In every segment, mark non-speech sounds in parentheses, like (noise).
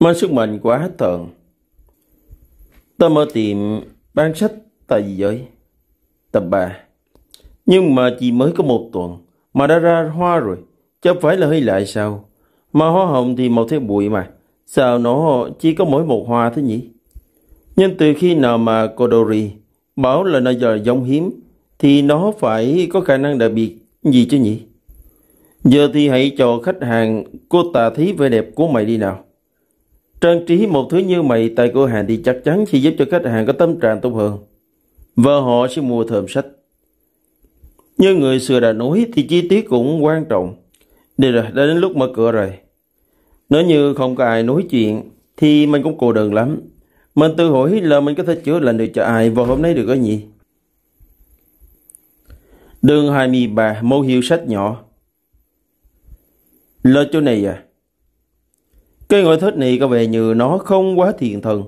mới sức mình quá Hát Thượng Tôi mở tiệm bán sách tại gì vậy? Tập 3 Nhưng mà chỉ mới có một tuần Mà đã ra hoa rồi Chứ phải là hơi lại sao Mà hoa hồng thì màu theo bụi mà Sao nó chỉ có mỗi một hoa thế nhỉ? Nhưng từ khi nào mà cô Dory bảo là nó giờ giống hiếm thì nó phải có khả năng đặc biệt gì chứ nhỉ? Giờ thì hãy cho khách hàng cô tà thí vẻ đẹp của mày đi nào. Trang trí một thứ như mày tại cửa hàng thì chắc chắn sẽ giúp cho khách hàng có tâm trạng tốt hơn. Và họ sẽ mua thơm sách. Như người xưa đã nói thì chi tiết cũng quan trọng. đây rồi, đã đến lúc mở cửa rồi. Nếu như không có ai nói chuyện thì mình cũng cô đơn lắm. Mình tự hỏi là mình có thể chữa lành được cho ai và hôm nay được ở nhỉ? Đơn 23 Mô hiệu sách nhỏ Lơ chỗ này à Cái ngoại thất này có vẻ như nó không quá thiền thần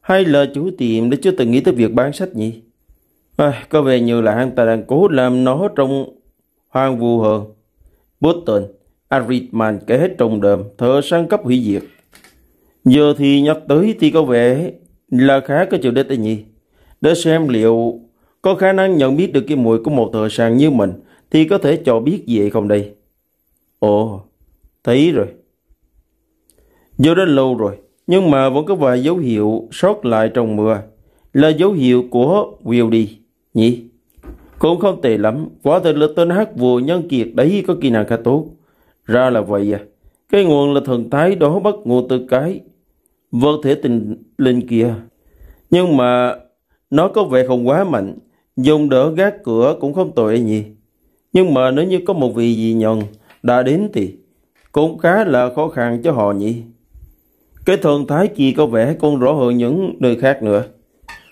Hay là chủ tiệm đã chưa từng nghĩ tới việc bán sách nhỉ à, Có vẻ như là hắn ta đang cố làm nó trong hoang vu hơn Boston Aridman kể hết trồng đờm Thợ sang cấp hủy diệt Giờ thì nhắc tới thì có vẻ là khá có chịu đế tay nhỉ Để xem liệu có khả năng nhận biết được cái mùi của một thợ sàn như mình thì có thể cho biết gì hay không đây? Ồ, thấy rồi. Vô đến lâu rồi, nhưng mà vẫn có vài dấu hiệu sót lại trong mưa. Là dấu hiệu của Will đi, nhỉ? Cũng không tệ lắm, quả thật là tên hát vua nhân kiệt đấy có kỹ năng khá tốt. Ra là vậy à, cái nguồn là thần thái đó bắt nguồn từ cái vật thể tình linh kia. Nhưng mà nó có vẻ không quá mạnh, Dùng đỡ gác cửa cũng không tội gì. Nhưng mà nếu như có một vị dị nhân đã đến thì cũng khá là khó khăn cho họ nhỉ. Cái thường thái kỳ có vẻ còn rõ hơn những nơi khác nữa.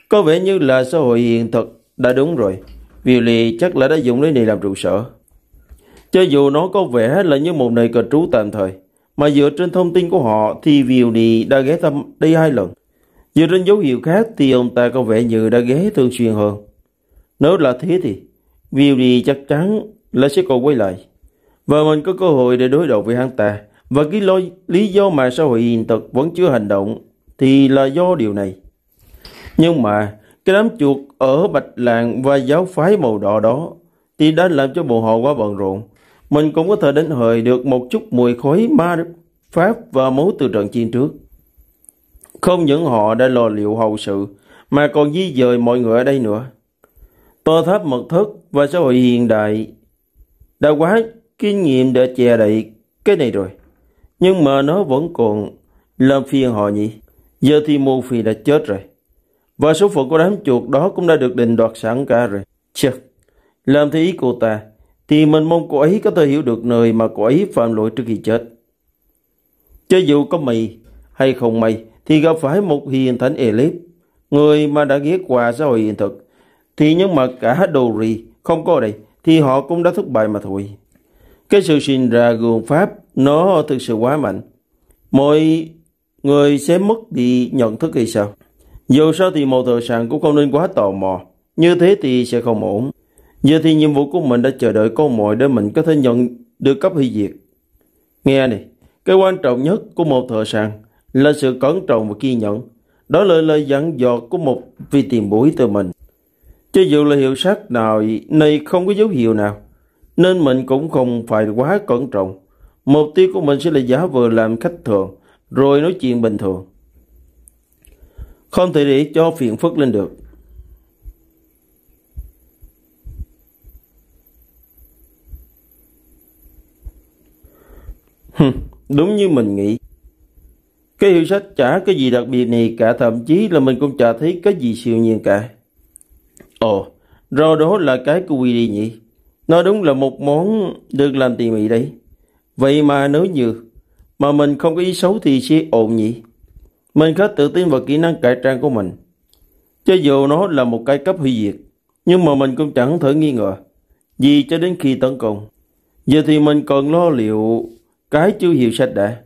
Có vẻ như là xã hội hiện thực đã đúng rồi. Vì lì chắc là đã dùng nơi này làm trụ sở. Cho dù nó có vẻ là như một nơi cờ trú tạm thời, mà dựa trên thông tin của họ thì viu Violi đã ghé thăm đây hai lần. Dựa trên dấu hiệu khác thì ông ta có vẻ như đã ghé thường xuyên hơn. Nếu là thế thì Viuri chắc chắn là sẽ còn quay lại. Và mình có cơ hội để đối đầu với hắn ta. Và cái lôi, lý do mà xã hội hiện thực vẫn chưa hành động thì là do điều này. Nhưng mà cái đám chuột ở Bạch Làng và giáo phái màu đỏ đó thì đã làm cho bộ họ quá bận rộn. Mình cũng có thể đến hời được một chút mùi khói ma Pháp và máu từ trận chiến trước. Không những họ đã lo liệu hậu sự mà còn di dời mọi người ở đây nữa. Tô thấp mật thức và xã hội hiện đại đã quá kinh nghiệm để che đậy cái này rồi. Nhưng mà nó vẫn còn làm phiền họ nhỉ. Giờ thì mô phi đã chết rồi. Và số phận của đám chuột đó cũng đã được định đoạt sẵn cả rồi. Chật, làm theo ý cô ta, thì mình mong cô ấy có thể hiểu được nơi mà cô ấy phạm lỗi trước khi chết. Cho dù có mày hay không mày, thì gặp phải một hiền thánh Elip, người mà đã ghé qua xã hội hiện thực, thì nhưng mà cả đồ rì không có ở đây thì họ cũng đã thất bại mà thôi. Cái sự sinh ra gương pháp nó thực sự quá mạnh. Mọi người sẽ mất đi nhận thức hay sao? Dù sao thì một thợ sản cũng không nên quá tò mò. Như thế thì sẽ không ổn. Giờ thì nhiệm vụ của mình đã chờ đợi con mồi để mình có thể nhận được cấp hủy diệt. Nghe này, cái quan trọng nhất của một thợ sản là sự cẩn trọng và kiên nhẫn. Đó là lời dặn dò của một vị tiền bối từ mình. Chứ dù là hiệu sách nào, này không có dấu hiệu nào, nên mình cũng không phải quá cẩn trọng. Mục tiêu của mình sẽ là giả vừa làm khách thường, rồi nói chuyện bình thường. Không thể để cho phiền phức lên được. Đúng như mình nghĩ. Cái hiệu sách chả cái gì đặc biệt này cả, thậm chí là mình cũng chả thấy cái gì siêu nhiên cả. Ồ, rau đó là cái của Willy nhỉ? Nó đúng là một món được làm tỉ mỉ đấy. Vậy mà nếu như mà mình không có ý xấu thì sẽ ổn nhỉ? Mình khá tự tin vào kỹ năng cải trang của mình. Cho dù nó là một cái cấp hủy diệt, nhưng mà mình cũng chẳng thể nghi ngờ. Vì cho đến khi tấn công, giờ thì mình còn lo liệu cái chưa hiểu sạch đã.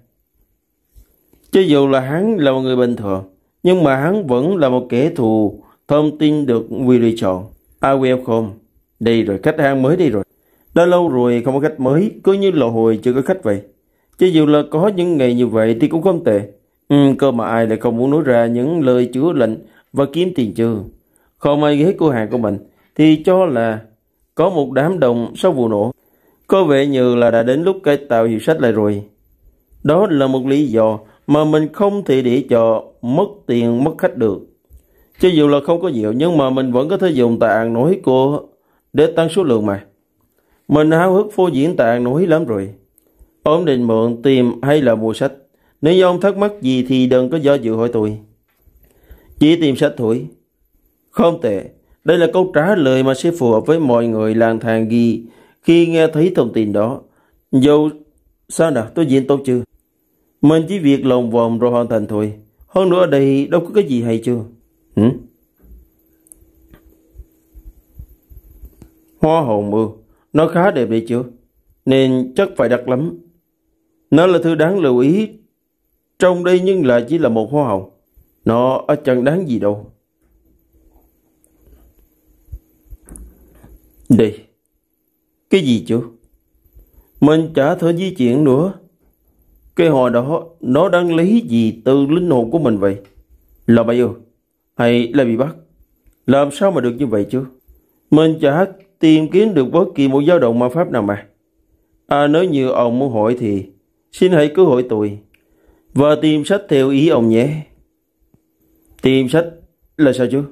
Cho dù là hắn là một người bình thường, nhưng mà hắn vẫn là một kẻ thù Thông tin được lựa chọn. AWL không? Đây rồi, khách hàng mới đi rồi. Đã lâu rồi không có khách mới, cứ như lò hồi chưa có khách vậy. Chứ dù là có những ngày như vậy thì cũng không tệ. Ừ, cơ mà ai lại không muốn nói ra những lời chữa lệnh và kiếm tiền chứ. Không ai ghế cửa hàng của mình thì cho là có một đám đồng sau vụ nổ. Có vẻ như là đã đến lúc cải tạo hiệu sách lại rồi. Đó là một lý do mà mình không thể để cho mất tiền mất khách được. Cho dù là không có rượu nhưng mà mình vẫn có thể dùng tà ăn nổi của để tăng số lượng mà. Mình háo hức phô diễn tà ăn nổi lắm rồi. Ông định mượn, tìm hay là mua sách. Nếu ông thắc mắc gì thì đừng có do dự hỏi tôi. Chỉ tìm sách thôi. Không tệ. Đây là câu trả lời mà sẽ phù hợp với mọi người làng thang ghi khi nghe thấy thông tin đó. Dù sao nào tôi diễn tốt chưa? Mình chỉ việc lòng vòng rồi hoàn thành thôi. Hơn nữa ở đây đâu có cái gì hay chưa? Hoa hồn mưa Nó khá đẹp đấy chứ Nên chắc phải đặt lắm Nó là thứ đáng lưu ý Trong đây nhưng là chỉ là một hoa hồng Nó chẳng đáng gì đâu Đi Cái gì chứ Mình chả thở di chuyển nữa Cái hồi đó Nó đang lấy gì từ linh hồn của mình vậy Là bao nhiêu hay là bị bắt. Làm sao mà được như vậy chứ? Mình chả tìm kiếm được bất kỳ một dao động ma pháp nào mà. À nếu như ông muốn hỏi thì xin hãy cứ hỏi tôi và tìm sách theo ý ông nhé. Tìm sách là sao chứ?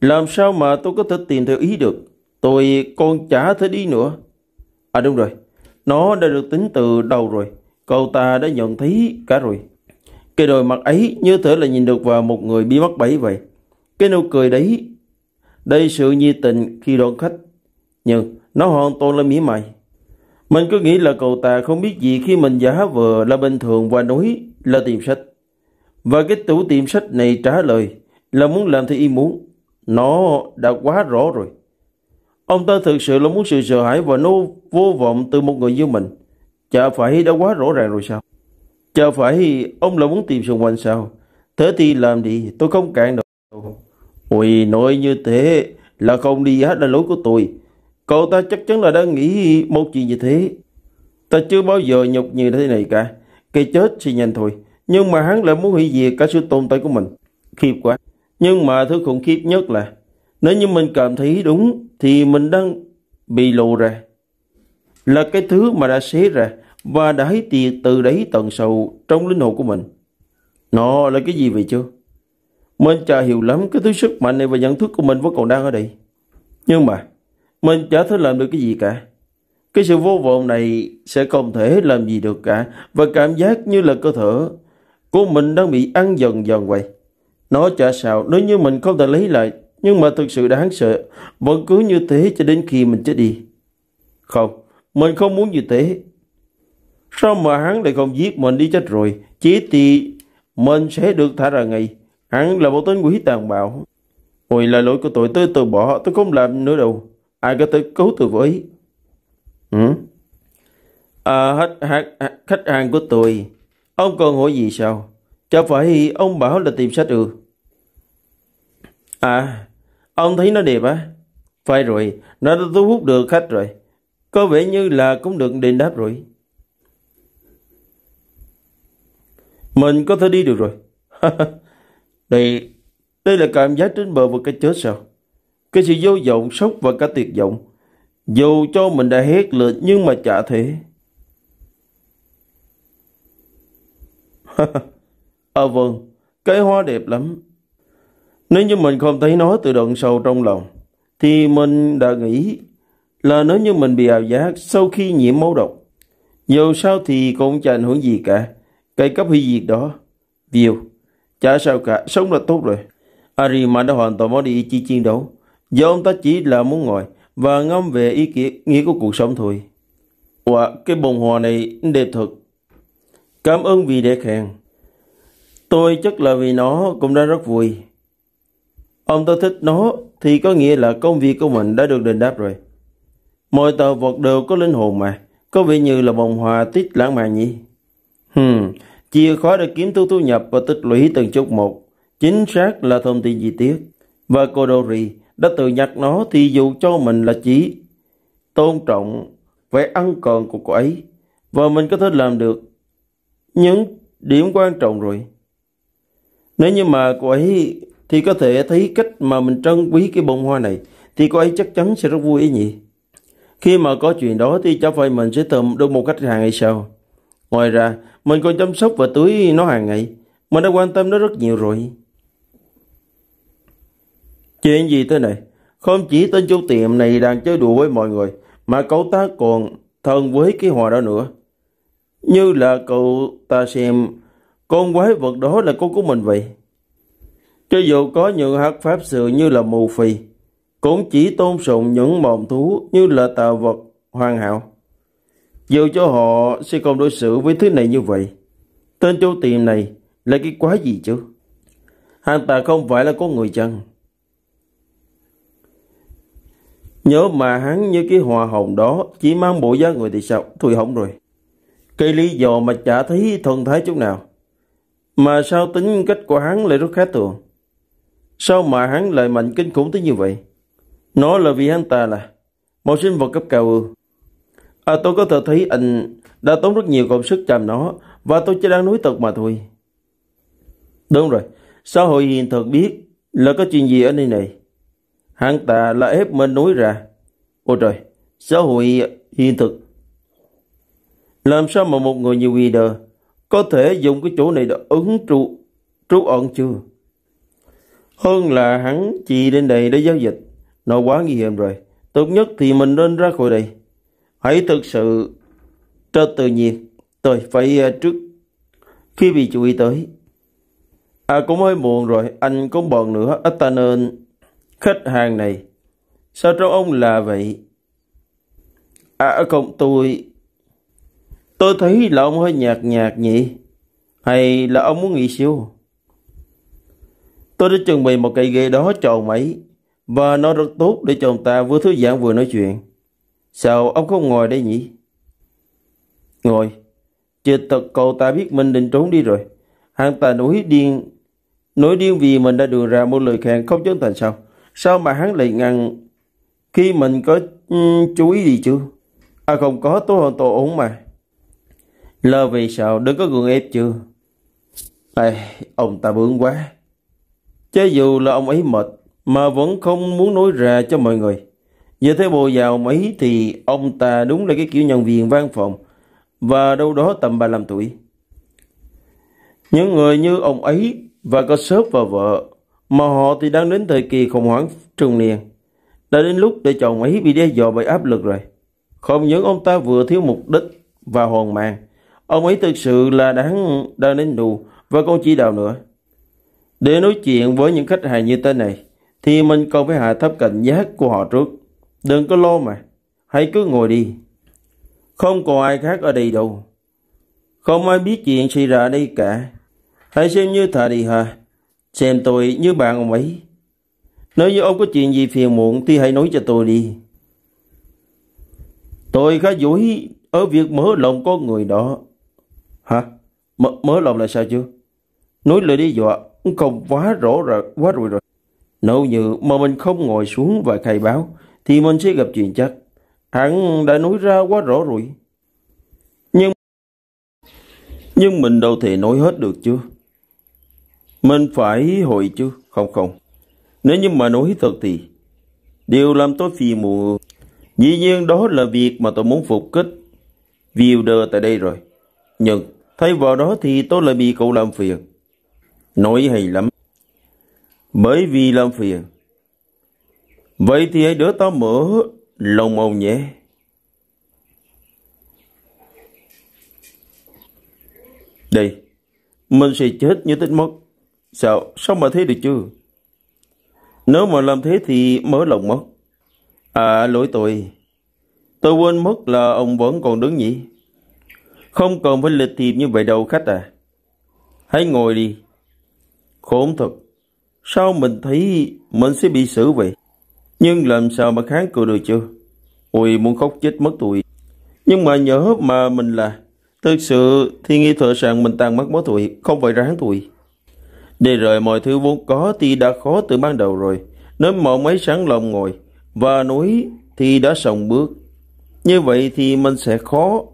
Làm sao mà tôi có thể tìm theo ý được? Tôi còn chả thấy đi nữa. À đúng rồi, nó đã được tính từ đầu rồi. Cậu ta đã nhận thấy cả rồi. Cái đôi mặt ấy như thể là nhìn được vào một người bị mắc bẫy vậy. Cái nụ cười đấy đây sự nhiệt tình khi đón khách. Nhưng nó hoàn toàn là mỉa mày. Mình cứ nghĩ là cậu ta không biết gì khi mình giả vờ là bình thường và nói là tìm sách. Và cái tủ tiệm sách này trả lời là muốn làm theo ý muốn. Nó đã quá rõ rồi. Ông ta thực sự là muốn sự sợ hãi và nô vô vọng từ một người như mình. Chả phải đã quá rõ ràng rồi sao? Chả phải ông là muốn tìm xung quanh sao? Thế thì làm đi, tôi không cản được Ôi nói như thế là không đi hết là lỗi của tôi. Cậu ta chắc chắn là đang nghĩ một chuyện như thế. Ta chưa bao giờ nhục như thế này cả. Cái chết thì nhanh thôi. Nhưng mà hắn lại muốn hủy diệt cả sự tồn tại của mình. Khiếp quá. Nhưng mà thứ khủng khiếp nhất là nếu như mình cảm thấy đúng thì mình đang bị lộ ra. Là cái thứ mà đã xé ra và đã hái tiệt từ đấy tận sâu trong linh hồn của mình. Nó là cái gì vậy chưa? Mình chả hiểu lắm cái thứ sức mạnh này và nhận thức của mình vẫn còn đang ở đây. Nhưng mà, mình chả thể làm được cái gì cả. Cái sự vô vọng này sẽ không thể làm gì được cả. Và cảm giác như là cơ thể của mình đang bị ăn dần dần vậy. Nó chả sao nếu như mình không thể lấy lại. Nhưng mà thực sự đáng sợ. Vẫn cứ như thế cho đến khi mình chết đi. Không, mình không muốn như thế. Sao mà hắn lại không giết mình đi chết rồi? Chỉ thì mình sẽ được thả ra ngay. Hắn là một tên quỷ tàn bạo. Hồi là lỗi của tôi, tôi từ bỏ, tôi không làm nữa đâu. Ai có thể cứu tôi với? Ừ? À, hết, hết, khách hàng của tôi, ông còn hỏi gì sao? Chả phải ông bảo là tìm sách ư? À, ông thấy nó đẹp á? Phải rồi, nó đã thu hút được khách rồi. Có vẻ như là cũng được đền đáp rồi. Mình có thể đi được rồi. (laughs) Đây, đây là cảm giác trên bờ vực cái chết sao? Cái sự vô vọng, sốc và cả tuyệt vọng. Dù cho mình đã hét lên nhưng mà chả thế. (laughs) à vâng, cái hoa đẹp lắm. Nếu như mình không thấy nó từ đợn sâu trong lòng, thì mình đã nghĩ là nếu như mình bị ảo giác sau khi nhiễm máu độc, dù sao thì cũng chẳng hưởng gì cả. Cái cấp hủy diệt đó, view. Chả sao cả, sống là tốt rồi. Ariman đã hoàn toàn bỏ đi ý chí chiến đấu. Do ông ta chỉ là muốn ngồi và ngâm về ý kiến, nghĩa của cuộc sống thôi. quả cái bồng hoa này đẹp thật. Cảm ơn vì để khen. Tôi chắc là vì nó cũng đã rất vui. Ông ta thích nó thì có nghĩa là công việc của mình đã được đền đáp rồi. Mọi tờ vật đều có linh hồn mà. Có vẻ như là bồng hòa tít lãng mạn nhỉ? Hmm, chìa khóa để kiếm thu thu nhập và tích lũy từng chút một chính xác là thông tin chi tiết và cô Dori đã tự nhặt nó thì dù cho mình là chỉ tôn trọng vẻ ăn còn của cô ấy và mình có thể làm được những điểm quan trọng rồi nếu như mà cô ấy thì có thể thấy cách mà mình trân quý cái bông hoa này thì cô ấy chắc chắn sẽ rất vui ý nhỉ khi mà có chuyện đó thì chẳng phải mình sẽ tìm được một khách hàng hay sao Ngoài ra, mình còn chăm sóc và tưới nó hàng ngày. Mình đã quan tâm nó rất nhiều rồi. Chuyện gì thế này? Không chỉ tên chủ tiệm này đang chơi đùa với mọi người, mà cậu ta còn thân với cái hòa đó nữa. Như là cậu ta xem con quái vật đó là con của mình vậy. Cho dù có những hạt pháp sư như là mù phì, cũng chỉ tôn sùng những mộng thú như là tà vật hoàn hảo. Dù cho họ sẽ không đối xử với thứ này như vậy. Tên chỗ tiệm này là cái quái gì chứ? Hắn ta không phải là con người chăng? Nhớ mà hắn như cái hòa hồng đó chỉ mang bộ giá người thì sao? Thôi hỏng rồi. cây lý do mà chả thấy thần thái chút nào. Mà sao tính cách của hắn lại rất khác thường? Sao mà hắn lại mạnh kinh khủng tới như vậy? Nó là vì hắn ta là một sinh vật cấp cao ư? À, tôi có thể thấy anh đã tốn rất nhiều công sức chăm nó và tôi chỉ đang nói thật mà thôi. Đúng rồi, xã hội hiện thực biết là có chuyện gì ở đây này. Hắn ta là ép mình nói ra. Ôi trời, xã hội hiện thực. Làm sao mà một người như Wider có thể dùng cái chỗ này để ứng trụ, trú ẩn chưa? Hơn là hắn chỉ đến đây để giao dịch. Nó quá nguy hiểm rồi. Tốt nhất thì mình nên ra khỏi đây hãy thực sự trên tự nhiên tôi phải à, trước khi bị chú ý tới à cũng hơi muộn rồi anh cũng bận nữa ít à, ta nên khách hàng này sao trông ông là vậy à không tôi tôi thấy là ông hơi nhạt nhạt nhỉ hay là ông muốn nghỉ siêu tôi đã chuẩn bị một cây ghế đó cho ông ấy và nó rất tốt để cho ông ta vừa thư giãn vừa nói chuyện Sao ông không ngồi đây nhỉ? Ngồi. Chưa thật cậu ta biết mình định trốn đi rồi. Hắn ta nổi điên. Nổi điên vì mình đã đưa ra một lời khen không chân thành sao? Sao mà hắn lại ngăn khi mình có um, chú ý gì chưa? À không có, tôi hoàn toàn ổn mà. Lơ vì sao, đừng có gượng ép chưa? À, ông ta bướng quá. Chứ dù là ông ấy mệt mà vẫn không muốn nói ra cho mọi người. Với thế bộ giàu mấy thì ông ta đúng là cái kiểu nhân viên văn phòng và đâu đó tầm 35 tuổi. Những người như ông ấy và có sớp và vợ mà họ thì đang đến thời kỳ khủng hoảng trung niên. Đã đến lúc để chồng ấy bị đe dọa bởi áp lực rồi. Không những ông ta vừa thiếu mục đích và hồn mang ông ấy thực sự là đáng đang đến đù và còn chỉ đạo nữa. Để nói chuyện với những khách hàng như thế này thì mình cần phải hạ thấp cảnh giác của họ trước. Đừng có lo mà, hãy cứ ngồi đi. Không còn ai khác ở đây đâu. Không ai biết chuyện xảy ra đây cả. Hãy xem như thà đi hả? Xem tôi như bạn ông ấy. Nếu như ông có chuyện gì phiền muộn thì hãy nói cho tôi đi. Tôi khá dối ở việc mở lòng con người đó. Hả? M mở lòng là sao chứ, Nói lời đi dọa không quá rõ rồi, quá rồi rồi. Nếu như mà mình không ngồi xuống và khai báo thì mình sẽ gặp chuyện chắc. Hắn đã nói ra quá rõ rồi. Nhưng nhưng mình đâu thể nói hết được chứ. Mình phải hội chứ, không không. Nếu như mà nói thật thì điều làm tôi phi mù. Dĩ nhiên đó là việc mà tôi muốn phục kích Wilder tại đây rồi. Nhưng thay vào đó thì tôi lại bị cậu làm phiền. Nói hay lắm. Bởi vì làm phiền Vậy thì hãy đỡ ta mở lòng ông nhé. Đây, mình sẽ chết như tính mất. Sao, sao mà thế được chứ? Nếu mà làm thế thì mở lòng mất. À, lỗi tôi. Tôi quên mất là ông vẫn còn đứng nhỉ? Không cần phải lịch thiệp như vậy đâu khách à. Hãy ngồi đi. Khốn thật. Sao mình thấy mình sẽ bị xử vậy? Nhưng làm sao mà kháng cự được chứ? Ôi muốn khóc chết mất tụi. Nhưng mà nhớ mà mình là Thực sự thì nghi thợ sàng mình tan mất bó tụi, không phải ráng tụi. Để rồi mọi thứ vốn có thì đã khó từ ban đầu rồi. Nếu mộng mấy sáng lòng ngồi và núi thì đã sòng bước. Như vậy thì mình sẽ khó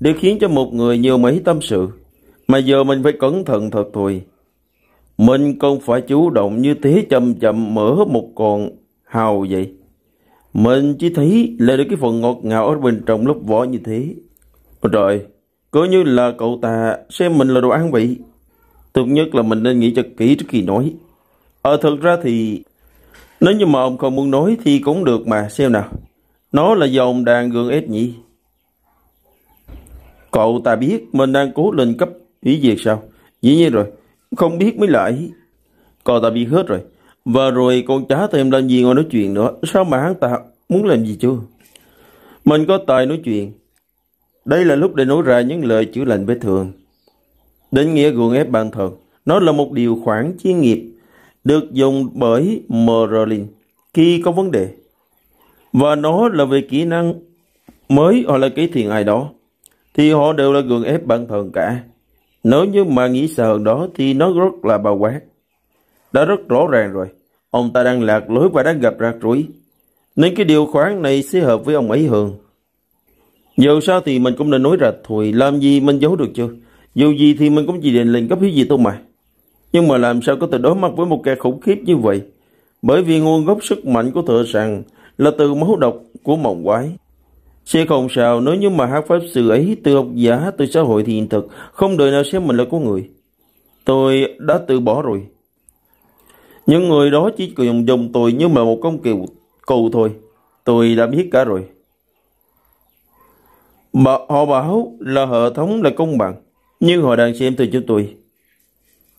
để khiến cho một người nhiều mấy tâm sự. Mà giờ mình phải cẩn thận thật thôi. Mình không phải chủ động như thế chậm chậm mở một con hào vậy Mình chỉ thấy là được cái phần ngọt ngào ở bên trong lớp vỏ như thế trời, Cứ như là cậu ta xem mình là đồ ăn vậy Tốt nhất là mình nên nghĩ cho kỹ trước khi nói Ờ thật ra thì Nếu như mà ông không muốn nói thì cũng được mà xem nào Nó là dòng đàn đang gương ép nhỉ Cậu ta biết mình đang cố lên cấp ý việc sao Dĩ nhiên rồi Không biết mới lại Cậu ta biết hết rồi và rồi con chả thêm làm gì ngồi nói chuyện nữa. Sao mà hắn ta muốn làm gì chưa? Mình có tài nói chuyện. Đây là lúc để nói ra những lời chữa lành vết thường Định nghĩa gượng ép bản thân. Nó là một điều khoản chuyên nghiệp được dùng bởi Merlin khi có vấn đề. Và nó là về kỹ năng mới hoặc là kỹ thiền ai đó. Thì họ đều là gượng ép bản thân cả. Nếu như mà nghĩ sợ đó thì nó rất là bao quát đã rất rõ ràng rồi. Ông ta đang lạc lối và đang gặp rắc rối. Nên cái điều khoản này sẽ hợp với ông ấy hơn. Dù sao thì mình cũng nên nói rạch thôi. Làm gì mình giấu được chưa? Dù gì thì mình cũng chỉ định lên cấp hiếu gì thôi mà. Nhưng mà làm sao có thể đối mặt với một kẻ khủng khiếp như vậy? Bởi vì nguồn gốc sức mạnh của thợ sàng là từ máu độc của mộng quái. Sẽ không sao nếu như mà hát pháp sư ấy từ học giả từ xã hội thì hiện thực không đời nào xem mình là có người. Tôi đã từ bỏ rồi. Những người đó chỉ dùng dùng tôi như mà một con kiều cù thôi. Tôi đã biết cả rồi. Bà, họ bảo là hệ thống là công bằng. Nhưng họ đang xem từ chúng tôi.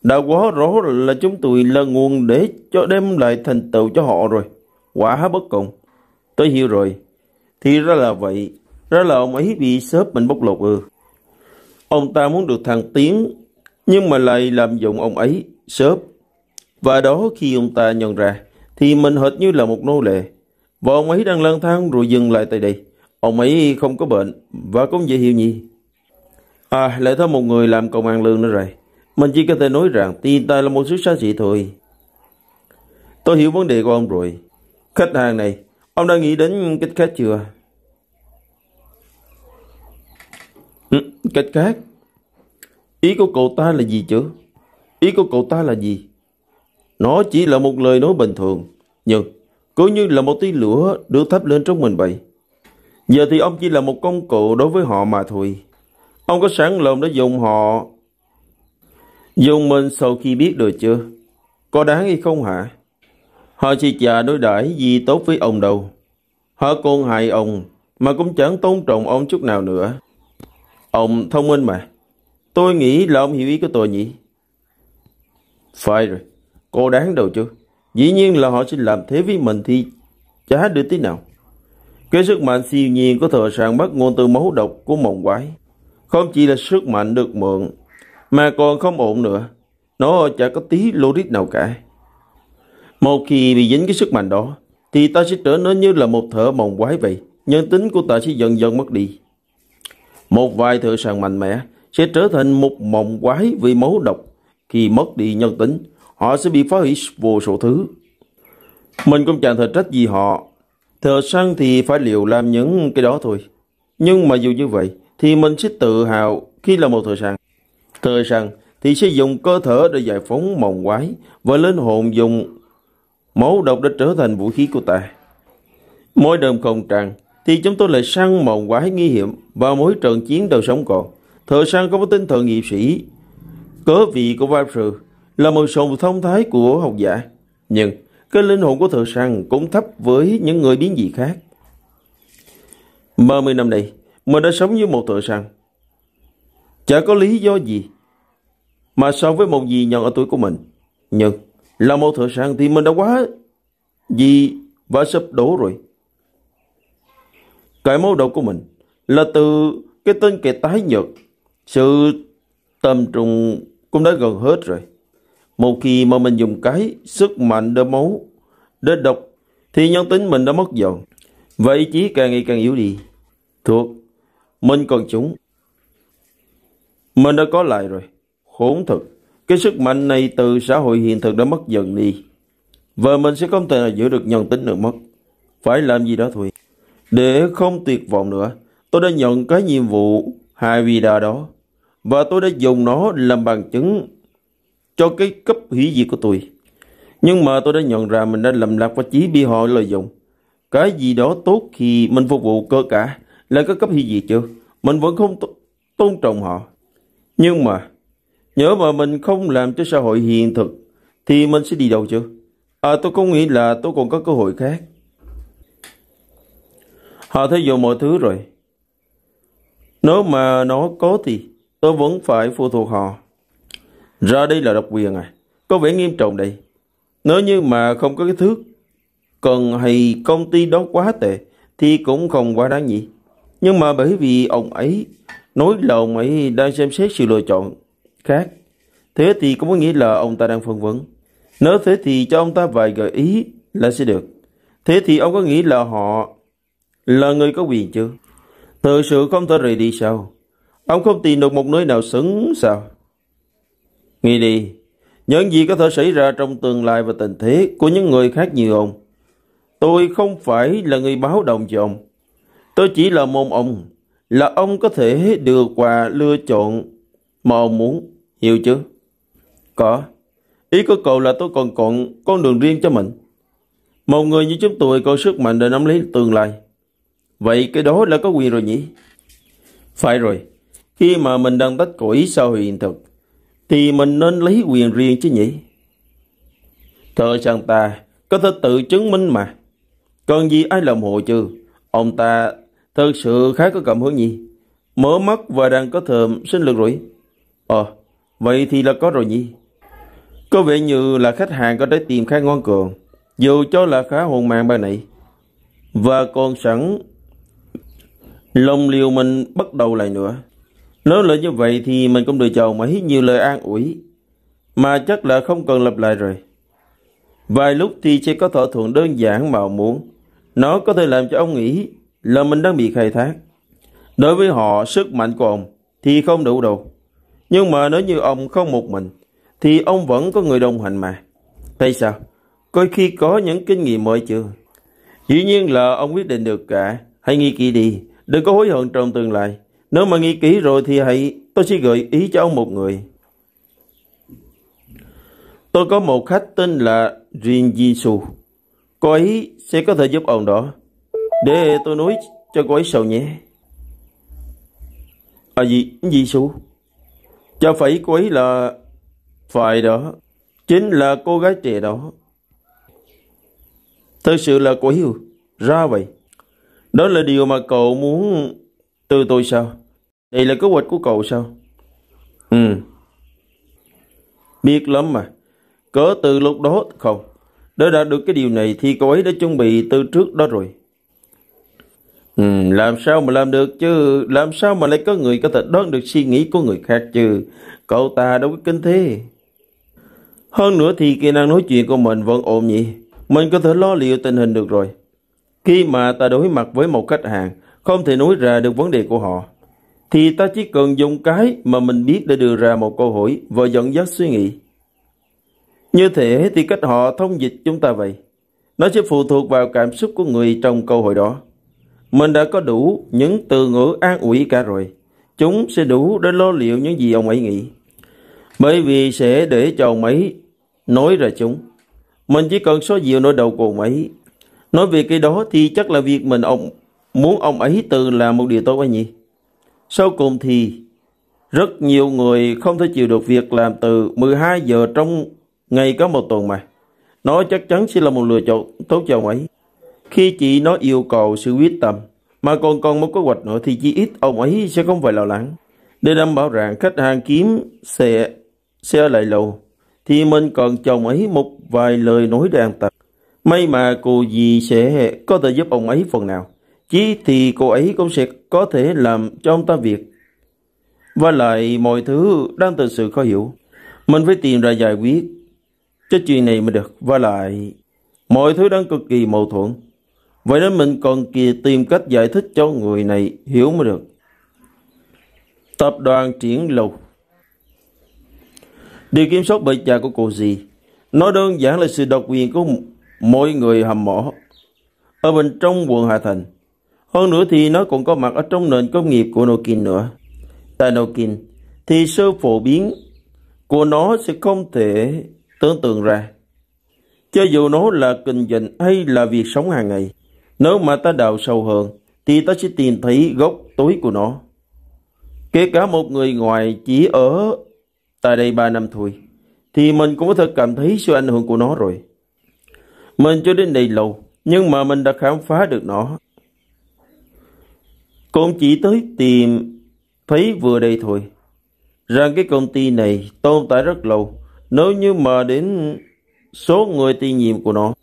Đã quá rõ là chúng tôi là nguồn để cho đem lại thành tựu cho họ rồi. Quả bất công. Tôi hiểu rồi. Thì ra là vậy. Ra là ông ấy bị sớp mình bóc lột ư. Ừ. Ông ta muốn được thăng tiến. Nhưng mà lại làm dụng ông ấy. Sớp và đó khi ông ta nhận ra, thì mình hệt như là một nô lệ. Và ông ấy đang lang thang rồi dừng lại tại đây. Ông ấy không có bệnh và cũng dễ hiểu nhi. À, lại thêm một người làm công an lương nữa rồi. Mình chỉ có thể nói rằng tiền tài là một sự xa xỉ thôi. Tôi hiểu vấn đề của ông rồi. Khách hàng này, ông đã nghĩ đến cách khác chưa? Ừ, cách khác? Ý của cậu ta là gì chứ? Ý của cậu ta là gì? Nó chỉ là một lời nói bình thường, nhưng cứ như là một tí lửa được thắp lên trong mình vậy. Giờ thì ông chỉ là một công cụ đối với họ mà thôi. Ông có sẵn lòng để dùng họ dùng mình sau khi biết được chưa? Có đáng hay không hả? Họ chỉ trả đối đãi gì tốt với ông đâu. Họ còn hại ông mà cũng chẳng tôn trọng ông chút nào nữa. Ông thông minh mà. Tôi nghĩ là ông hiểu ý của tôi nhỉ? Phải rồi. Cô đáng đầu chứ? Dĩ nhiên là họ xin làm thế với mình thì chả được tí nào. Cái sức mạnh siêu nhiên của thừa sàng bắt nguồn từ máu độc của mộng quái. Không chỉ là sức mạnh được mượn, mà còn không ổn nữa. Nó chả có tí logic nào cả. Một khi bị dính cái sức mạnh đó, thì ta sẽ trở nên như là một thợ mộng quái vậy. Nhân tính của ta sẽ dần dần mất đi. Một vài thợ sàng mạnh mẽ sẽ trở thành một mộng quái vì máu độc. Khi mất đi nhân tính, họ sẽ bị phá hủy vô số thứ. Mình cũng chẳng thể trách gì họ. Thợ săn thì phải liệu làm những cái đó thôi. Nhưng mà dù như vậy, thì mình sẽ tự hào khi là một thợ săn. Thợ săn thì sẽ dùng cơ thể để giải phóng mộng quái và linh hồn dùng máu độc để trở thành vũ khí của ta. Mỗi đêm không trăng thì chúng tôi lại săn mộng quái nguy hiểm và mỗi trận chiến đều sống còn. Thợ săn có một tinh thần nghiệp sĩ, cớ vị của vai sư là một sự thông thái của học giả, nhưng cái linh hồn của thợ săn cũng thấp với những người biến dị khác. 30 năm nay, mình đã sống với một thợ săn. Chả có lý do gì mà so với một gì nhận ở tuổi của mình. Nhưng là một thợ săn thì mình đã quá gì và sụp đổ rồi. Cái mấu đầu của mình là từ cái tên kẻ tái nhật, sự tâm trùng cũng đã gần hết rồi. Một khi mà mình dùng cái sức mạnh đơ máu để độc thì nhân tính mình đã mất dần. Và ý chí càng ngày càng yếu đi. Thuộc, mình còn chúng. Mình đã có lại rồi. Khốn thật. Cái sức mạnh này từ xã hội hiện thực đã mất dần đi. Và mình sẽ không thể nào giữ được nhân tính nữa mất. Phải làm gì đó thôi. Để không tuyệt vọng nữa, tôi đã nhận cái nhiệm vụ Hai Vida đó. Và tôi đã dùng nó làm bằng chứng cho cái cấp hủy diệt của tôi. Nhưng mà tôi đã nhận ra mình đã lầm lạc và chỉ bị họ lợi dụng. Cái gì đó tốt thì mình phục vụ cơ cả là có cấp hủy diệt chưa? Mình vẫn không tôn trọng họ. Nhưng mà, nhớ mà mình không làm cho xã hội hiện thực, thì mình sẽ đi đâu chứ? À, tôi không nghĩ là tôi còn có cơ hội khác. Họ thấy vô mọi thứ rồi. Nếu mà nó có thì tôi vẫn phải phụ thuộc họ. Ra đây là độc quyền à. Có vẻ nghiêm trọng đây. Nếu như mà không có cái thước, còn hay công ty đó quá tệ, thì cũng không quá đáng gì. Nhưng mà bởi vì ông ấy nói là ông ấy đang xem xét sự lựa chọn khác. Thế thì cũng có nghĩa là ông ta đang phân vân. Nếu thế thì cho ông ta vài gợi ý là sẽ được. Thế thì ông có nghĩ là họ là người có quyền chưa? Thực sự không thể rời đi sao? Ông không tìm được một nơi nào xứng sao? Nghĩ đi, những gì có thể xảy ra trong tương lai và tình thế của những người khác như ông. Tôi không phải là người báo động cho ông. Tôi chỉ là môn ông, là ông có thể đưa quà lựa chọn mà ông muốn, hiểu chứ? Có. Ý của cậu là tôi còn còn con đường riêng cho mình. Một người như chúng tôi có sức mạnh để nắm lấy tương lai. Vậy cái đó là có quyền rồi nhỉ? Phải rồi. Khi mà mình đang tách khỏi xã hội hiện thực, thì mình nên lấy quyền riêng chứ nhỉ? Thợ chàng ta có thể tự chứng minh mà. Còn gì ai làm hộ chứ? Ông ta thật sự khá có cảm hứng gì, Mở mắt và đang có thơm sinh lực rồi. Ờ, vậy thì là có rồi nhỉ? Có vẻ như là khách hàng có trái tim khá ngon cường, dù cho là khá hồn mạng bài này. Và còn sẵn, lòng liều mình bắt đầu lại nữa. Nói lời như vậy thì mình cũng được chồng mà hít nhiều lời an ủi. Mà chắc là không cần lặp lại rồi. Vài lúc thì chỉ có thỏa thuận đơn giản mà muốn. Nó có thể làm cho ông nghĩ là mình đang bị khai thác. Đối với họ, sức mạnh của ông thì không đủ đâu. Nhưng mà nếu như ông không một mình, thì ông vẫn có người đồng hành mà. Tại sao? Coi khi có những kinh nghiệm mới chưa? Dĩ nhiên là ông quyết định được cả. Hãy nghi kỹ đi, đừng có hối hận trong tương lai. Nếu mà nghĩ kỹ rồi thì hãy tôi sẽ gợi ý cho ông một người. Tôi có một khách tên là Rin Jisoo. Cô ấy sẽ có thể giúp ông đó. Để tôi nói cho cô ấy sau nhé. À gì, Jisoo? Cho phải cô ấy là... Phải đó. Chính là cô gái trẻ đó. Thật sự là cô hiểu. Ra vậy. Đó là điều mà cậu muốn từ tôi sao? Vậy là kế hoạch của cậu sao? Ừ. Biết lắm mà. Cỡ từ lúc đó không. Để đạt được cái điều này thì cậu ấy đã chuẩn bị từ trước đó rồi. Ừ, làm sao mà làm được chứ? Làm sao mà lại có người có thể đoán được suy nghĩ của người khác chứ? Cậu ta đâu có kinh thế. Hơn nữa thì kỹ năng nói chuyện của mình vẫn ổn nhỉ. Mình có thể lo liệu tình hình được rồi. Khi mà ta đối mặt với một khách hàng, không thể nói ra được vấn đề của họ thì ta chỉ cần dùng cái mà mình biết để đưa ra một câu hỏi và dẫn dắt suy nghĩ. Như thế thì cách họ thông dịch chúng ta vậy. Nó sẽ phụ thuộc vào cảm xúc của người trong câu hỏi đó. Mình đã có đủ những từ ngữ an ủi cả rồi. Chúng sẽ đủ để lo liệu những gì ông ấy nghĩ. Bởi vì sẽ để cho ông ấy nói ra chúng. Mình chỉ cần số dịu nỗi đầu của ông ấy. Nói về cái đó thì chắc là việc mình ông muốn ông ấy từ là một điều tốt ấy nhỉ? Sau cùng thì rất nhiều người không thể chịu được việc làm từ 12 giờ trong ngày có một tuần mà. Nó chắc chắn sẽ là một lựa chọn tốt cho ông ấy. Khi chị nó yêu cầu sự quyết tâm, mà còn còn một kế hoạch nữa thì chỉ ít ông ấy sẽ không phải lo lắng. Để đảm bảo rằng khách hàng kiếm sẽ, sẽ ở lại lâu, thì mình còn chồng ấy một vài lời nói để an May mà cô gì sẽ có thể giúp ông ấy phần nào chí thì cô ấy cũng sẽ có thể làm cho ông ta việc. Và lại mọi thứ đang thực sự khó hiểu. Mình phải tìm ra giải quyết cho chuyện này mới được. Và lại mọi thứ đang cực kỳ mâu thuẫn. Vậy nên mình còn kìa tìm cách giải thích cho người này hiểu mới được. Tập đoàn triển lục Điều kiểm soát bởi cha của cô gì Nói đơn giản là sự độc quyền của mỗi người hầm mỏ Ở bên trong quận Hà Thành hơn nữa thì nó còn có mặt ở trong nền công nghiệp của Nokin nữa. Tại Nokin thì sự phổ biến của nó sẽ không thể tưởng tượng ra. Cho dù nó là kinh doanh hay là việc sống hàng ngày, nếu mà ta đào sâu hơn thì ta sẽ tìm thấy gốc tối của nó. Kể cả một người ngoài chỉ ở tại đây 3 năm thôi, thì mình cũng có thể cảm thấy sự ảnh hưởng của nó rồi. Mình cho đến đây lâu, nhưng mà mình đã khám phá được nó. Cũng chỉ tới tìm thấy vừa đây thôi. Rằng cái công ty này tồn tại rất lâu. Nếu như mà đến số người tiền nhiệm của nó,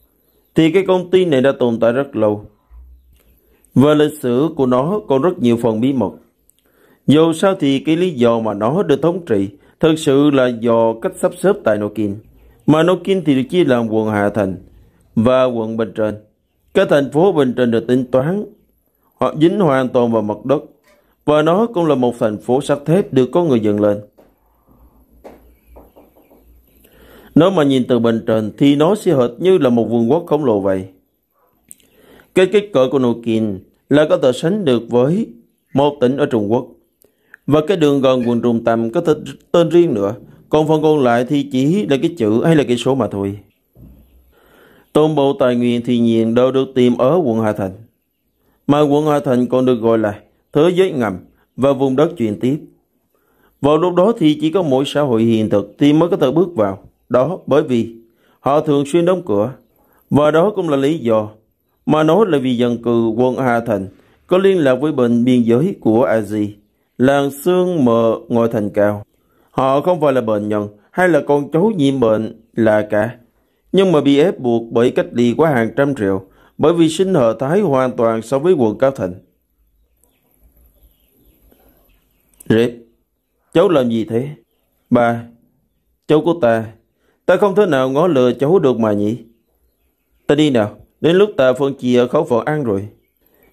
thì cái công ty này đã tồn tại rất lâu. Và lịch sử của nó còn rất nhiều phần bí mật. Dù sao thì cái lý do mà nó được thống trị thực sự là do cách sắp xếp tại Nokin. Mà Nokin thì được chia làm quận Hạ Thành và quận Bình Trên. cái thành phố Bình Trên được tính toán Họ dính hoàn toàn vào mặt đất và nó cũng là một thành phố sắt thép được có người dựng lên. Nếu mà nhìn từ bên trên thì nó sẽ hệt như là một vương quốc khổng lồ vậy. Cái kích cỡ của Nokin là có thể sánh được với một tỉnh ở Trung Quốc. Và cái đường gần quận trung tâm có thể tên riêng nữa. Còn phần còn lại thì chỉ là cái chữ hay là cái số mà thôi. Toàn bộ tài nguyên thiên nhiên đều được tìm ở quận Hà Thành mà quận Hòa Thành còn được gọi là thế giới ngầm và vùng đất truyền tiếp. Vào lúc đó thì chỉ có mỗi xã hội hiện thực thì mới có thể bước vào. Đó bởi vì họ thường xuyên đóng cửa. Và đó cũng là lý do mà nói là vì dân cư quận Hà Thành có liên lạc với bên biên giới của Aji, làng xương mờ ngồi thành cao. Họ không phải là bệnh nhân hay là con cháu nhiễm bệnh là cả. Nhưng mà bị ép buộc bởi cách ly quá hàng trăm triệu bởi vì sinh hợp thái hoàn toàn so với quận Cao Thịnh. Rịp, cháu làm gì thế? Bà, cháu của ta, ta không thể nào ngó lừa cháu được mà nhỉ? Ta đi nào, đến lúc ta phân chia khẩu phần ăn rồi.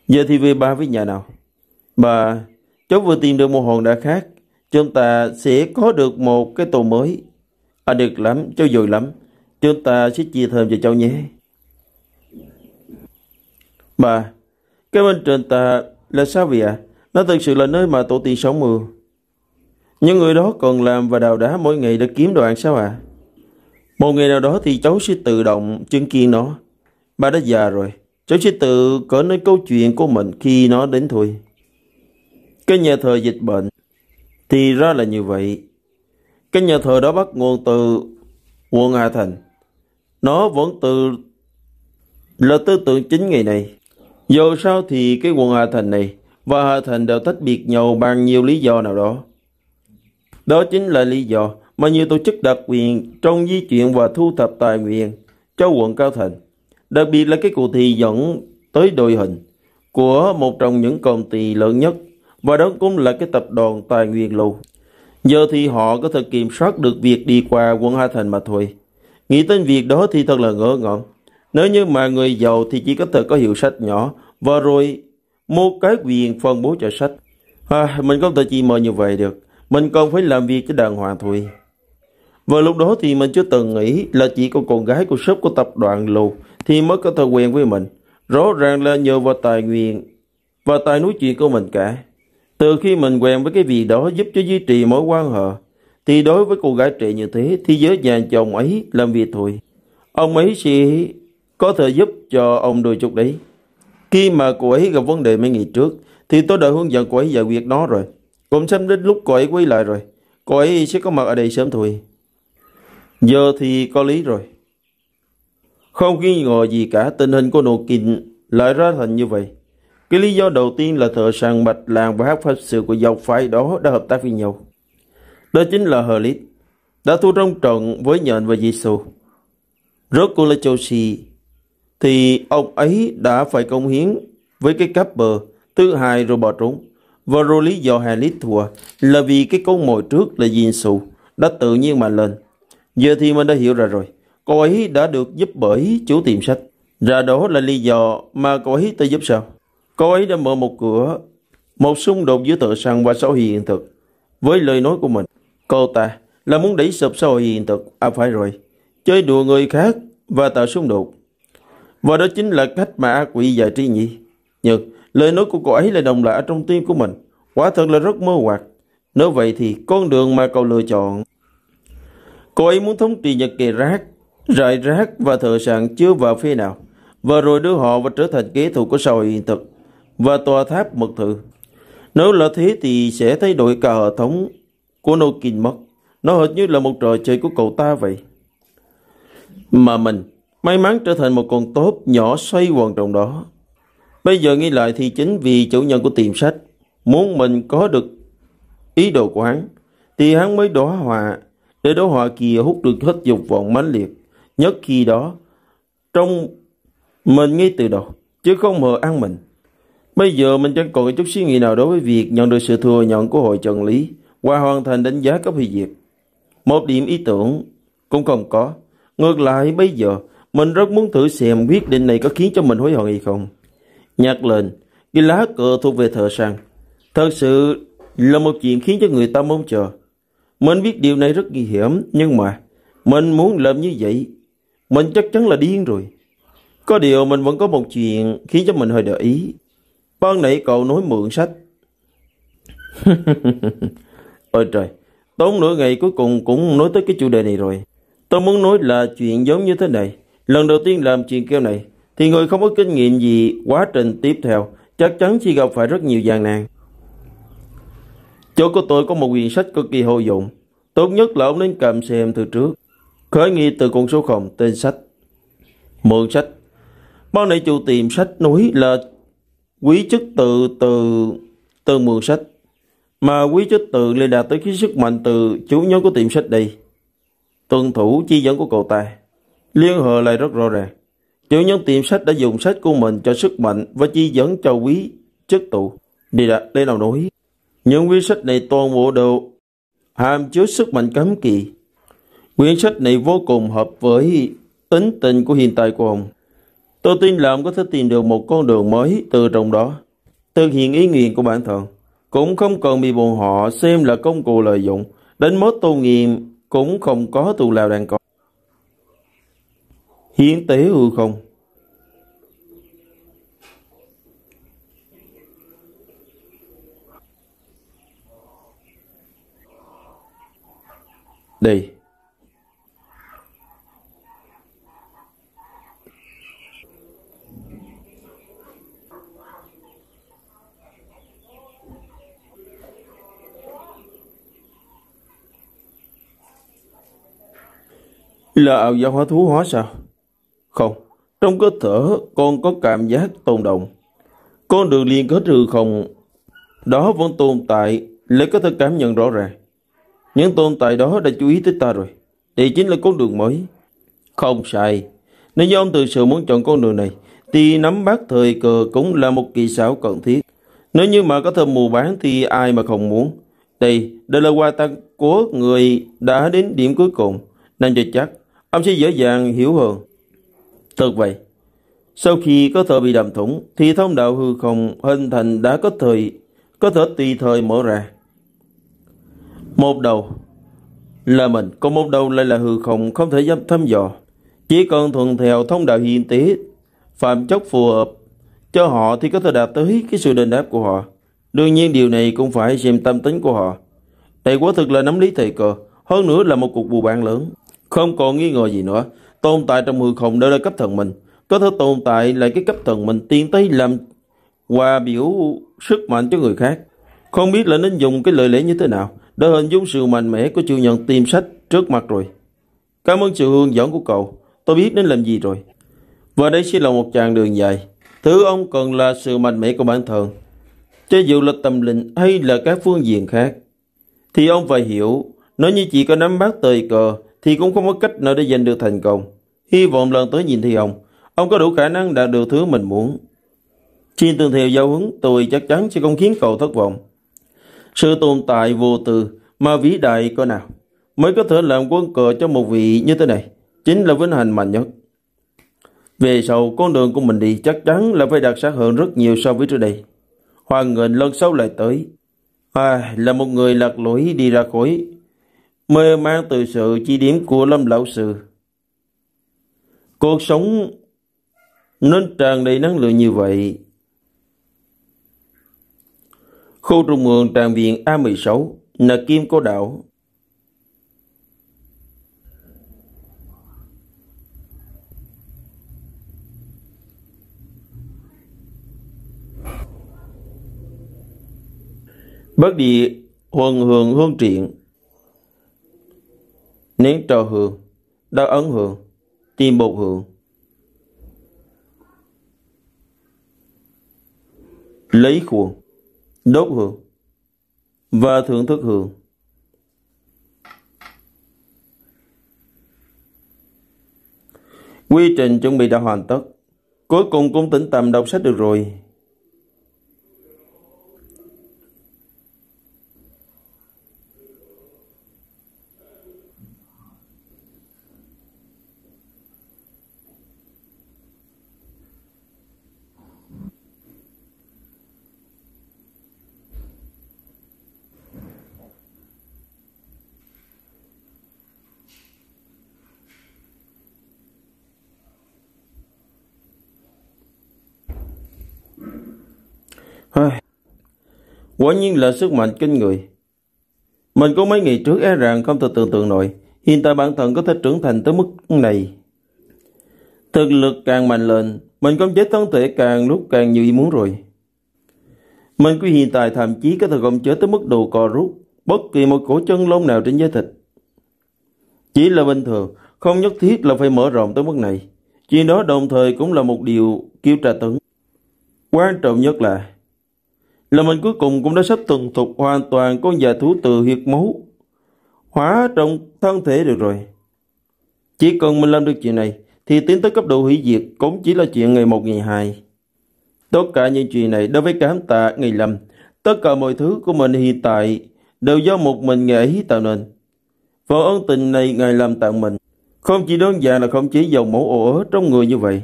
Giờ thì về ba với nhà nào? Bà, cháu vừa tìm được một hòn đá khác, chúng ta sẽ có được một cái tổ mới. À được lắm, cháu giỏi lắm, chúng ta sẽ chia thêm cho cháu nhé. Bà, cái bên trên ta là sao vậy ạ? Nó thực sự là nơi mà tổ tiên sống mưa. Những người đó còn làm và đào đá mỗi ngày để kiếm đồ ăn sao ạ? Một ngày nào đó thì cháu sẽ tự động chứng kiến nó. Bà đã già rồi, cháu sẽ tự cỡ nói câu chuyện của mình khi nó đến thôi. Cái nhà thờ dịch bệnh thì ra là như vậy. Cái nhà thờ đó bắt nguồn từ quận Hà Thành. Nó vẫn từ là tư tưởng chính ngày này. Dù sao thì cái quận Hà Thành này và Hà Thành đều tách biệt nhau bằng nhiều lý do nào đó. Đó chính là lý do mà nhiều tổ chức đặc quyền trong di chuyển và thu thập tài nguyên cho quận Cao Thành, đặc biệt là cái cuộc thi dẫn tới đội hình của một trong những công ty lớn nhất và đó cũng là cái tập đoàn tài nguyên lưu. Giờ thì họ có thể kiểm soát được việc đi qua quận Hà Thành mà thôi. Nghĩ đến việc đó thì thật là ngỡ ngẩn. Nếu như mà người giàu thì chỉ có thể có hiệu sách nhỏ và rồi mua cái quyền phân bố cho sách. À, mình không thể chỉ mời như vậy được. Mình còn phải làm việc cho đàng hoàng thôi. Và lúc đó thì mình chưa từng nghĩ là chỉ có con gái của shop của tập đoàn lù thì mới có thể quen với mình. Rõ ràng là nhờ vào tài nguyên và tài nói chuyện của mình cả. Từ khi mình quen với cái vị đó giúp cho duy trì mối quan hệ, thì đối với cô gái trẻ như thế thì giới dàng chồng ấy làm việc thôi. Ông ấy sẽ có thể giúp cho ông đôi chút đấy. Khi mà cô ấy gặp vấn đề mấy ngày trước, thì tôi đã hướng dẫn cô ấy giải quyết nó rồi. Cũng sắp đến lúc cô ấy quay lại rồi. Cô ấy sẽ có mặt ở đây sớm thôi. Giờ thì có lý rồi. Không nghi ngờ gì cả tình hình của Nô Kinh lại ra thành như vậy. Cái lý do đầu tiên là thợ sàn bạch làng và hát pháp sư của dòng phái đó đã hợp tác với nhau. Đó chính là Herlit đã thua trong trận với nhện và Giê-xu. Rốt cuộc là Chelsea thì ông ấy đã phải công hiến với cái cáp bờ thứ hai rồi bỏ trốn. Và rồi lý do Halit thua là vì cái con mồi trước là diên Jinsu đã tự nhiên mà lên. Giờ thì mình đã hiểu ra rồi. Cô ấy đã được giúp bởi chủ tiệm sách. Ra đó là lý do mà cô ấy tới giúp sao? Cô ấy đã mở một cửa, một xung đột giữa tự săn và xã hội hiện thực. Với lời nói của mình, cô ta là muốn đẩy sập xã hội hiện thực. À phải rồi, chơi đùa người khác và tạo xung đột. Và đó chính là cách mà ác Quỷ giải trí nhỉ? Nhưng lời nói của cô ấy là đồng lạ trong tim của mình. Quả thật là rất mơ hoặc. Nếu vậy thì con đường mà cậu lựa chọn. Cô ấy muốn thống trị Nhật Kỳ rác, rải rác và thợ sạn chứa vào phía nào. Và rồi đưa họ và trở thành kế thủ của sầu hiện thực và tòa tháp mật thự. Nếu là thế thì sẽ thay đổi cả hệ thống của Nokin mất. Nó hệt như là một trò chơi của cậu ta vậy. Mà mình May mắn trở thành một con tốt nhỏ xoay quần trong đó. Bây giờ nghĩ lại thì chính vì chủ nhân của tiệm sách muốn mình có được ý đồ của hắn thì hắn mới đóa hòa để đóa hòa kia hút được hết dục vọng mãnh liệt nhất khi đó trong mình ngay từ đầu chứ không mờ ăn mình bây giờ mình chẳng còn chút suy nghĩ nào đối với việc nhận được sự thừa nhận của hội trần lý qua hoàn thành đánh giá cấp hủy diệt một điểm ý tưởng cũng không có ngược lại bây giờ mình rất muốn thử xem quyết định này có khiến cho mình hối hận hay không. Nhắc lên, cái lá cờ thuộc về thợ săn. Thật sự là một chuyện khiến cho người ta mong chờ. Mình biết điều này rất nguy hiểm, nhưng mà mình muốn làm như vậy. Mình chắc chắn là điên rồi. Có điều mình vẫn có một chuyện khiến cho mình hơi đợi ý. Ban nãy cậu nói mượn sách. (laughs) Ôi trời, tốn nửa ngày cuối cùng cũng nói tới cái chủ đề này rồi. Tôi muốn nói là chuyện giống như thế này. Lần đầu tiên làm chuyện kêu này, thì người không có kinh nghiệm gì quá trình tiếp theo, chắc chắn sẽ gặp phải rất nhiều gian nan. Chỗ của tôi có một quyển sách cực kỳ hữu dụng, tốt nhất là ông nên cầm xem từ trước. Khởi nghi từ con số không tên sách. Mượn sách. Bao nãy chủ tiệm sách núi là quý chức tự từ từ mượn sách mà quý chức tự liên đạt tới cái sức mạnh từ chủ nhóm của tiệm sách đây tuân thủ chi dẫn của cậu ta Liên hệ lại rất rõ ràng. Chủ nhân tiệm sách đã dùng sách của mình cho sức mạnh và chi dẫn cho quý chức tụ. Đi đặt đây đầu núi. Những quyển sách này toàn bộ đều hàm chứa sức mạnh cấm kỳ. Quyển sách này vô cùng hợp với tính tình của hiện tại của ông. Tôi tin là ông có thể tìm được một con đường mới từ trong đó. Thực hiện ý nguyện của bản thân. Cũng không cần bị bọn họ xem là công cụ lợi dụng. Đến mốt tôn nghiêm cũng không có tù lao đang có hiến tế hư không đây là giáo hóa thú hóa sao không, trong cơ thể con có cảm giác tồn động. Con đường liên kết hư không đó vẫn tồn tại lấy có thể cảm nhận rõ ràng. Những tồn tại đó đã chú ý tới ta rồi. Đây chính là con đường mới. Không sai. Nếu như ông thực sự muốn chọn con đường này, thì nắm bắt thời cờ cũng là một kỳ xảo cần thiết. Nếu như mà có thể mù bán thì ai mà không muốn. Đây, đây là quà tặng của người đã đến điểm cuối cùng. Nên cho chắc, ông sẽ dễ dàng hiểu hơn. Thật vậy, sau khi có thể bị đâm thủng thì thông đạo hư không hình thành đã có thời có thể tùy thời mở ra. Một đầu là mình, còn một đầu lại là hư không không thể dám thăm dò. Chỉ cần thuận theo thông đạo hiện tế, phạm chốc phù hợp cho họ thì có thể đạt tới cái sự đền đáp của họ. Đương nhiên điều này cũng phải xem tâm tính của họ. Đây quả thực là nắm lý thầy cờ, hơn nữa là một cuộc bù bạn lớn. Không còn nghi ngờ gì nữa, tồn tại trong hư không đều là cấp thần mình. Có thể tồn tại lại cái cấp thần mình tiến tới làm hòa biểu sức mạnh cho người khác. Không biết là nên dùng cái lời lẽ như thế nào để hình dung sự mạnh mẽ của chủ nhận tìm sách trước mặt rồi. Cảm ơn sự hướng dẫn của cậu. Tôi biết nên làm gì rồi. Và đây sẽ là một chặng đường dài. Thứ ông cần là sự mạnh mẽ của bản thân. Cho dù là tâm linh hay là các phương diện khác. Thì ông phải hiểu, nếu như chỉ có nắm bắt thời cờ thì cũng không có cách nào để giành được thành công. Hy vọng lần tới nhìn thấy ông, ông có đủ khả năng đạt được thứ mình muốn. Trên tường thiều giao hướng tôi chắc chắn sẽ không khiến cậu thất vọng. Sự tồn tại vô tư mà vĩ đại có nào mới có thể làm quân cờ cho một vị như thế này chính là vinh hành mạnh nhất. Về sau con đường của mình đi chắc chắn là phải đặc sắc hơn rất nhiều so với trước đây. Hoàng Ngân lần sau lại tới. À, là một người lạc lối đi ra khối mê mang từ sự chỉ điểm của lâm lão sư cuộc sống nên tràn đầy năng lượng như vậy khu trung ương tràng viện a 16 là kim cô đạo bất địa huần hường hương triện nến trò hương, đau ấn hương, tim bột hương. Lấy khuôn, đốt hương và thưởng thức hương. Quy trình chuẩn bị đã hoàn tất. Cuối cùng cũng tĩnh tâm đọc sách được rồi. Quả nhiên là sức mạnh kinh người. Mình có mấy ngày trước e rằng không thể tưởng tượng nổi. Hiện tại bản thân có thể trưởng thành tới mức này. Thực lực càng mạnh lên, mình không chế thân thể càng lúc càng như ý muốn rồi. Mình của hiện tại thậm chí có thể gồng chết tới mức độ cò rút bất kỳ một cổ chân lông nào trên giới thịt. Chỉ là bình thường, không nhất thiết là phải mở rộng tới mức này. Chuyện đó đồng thời cũng là một điều kiêu trà tấn. Quan trọng nhất là là mình cuối cùng cũng đã sắp tuần thục hoàn toàn con giả thú từ huyệt máu hóa trong thân thể được rồi. Chỉ cần mình làm được chuyện này thì tiến tới cấp độ hủy diệt cũng chỉ là chuyện ngày một ngày hai. Tất cả những chuyện này đối với cảm tạ ngày lầm, tất cả mọi thứ của mình hiện tại đều do một mình nghệ ấy tạo nên. và ân tình này Ngài làm tặng mình, không chỉ đơn giản là không chỉ dòng máu ổ trong người như vậy.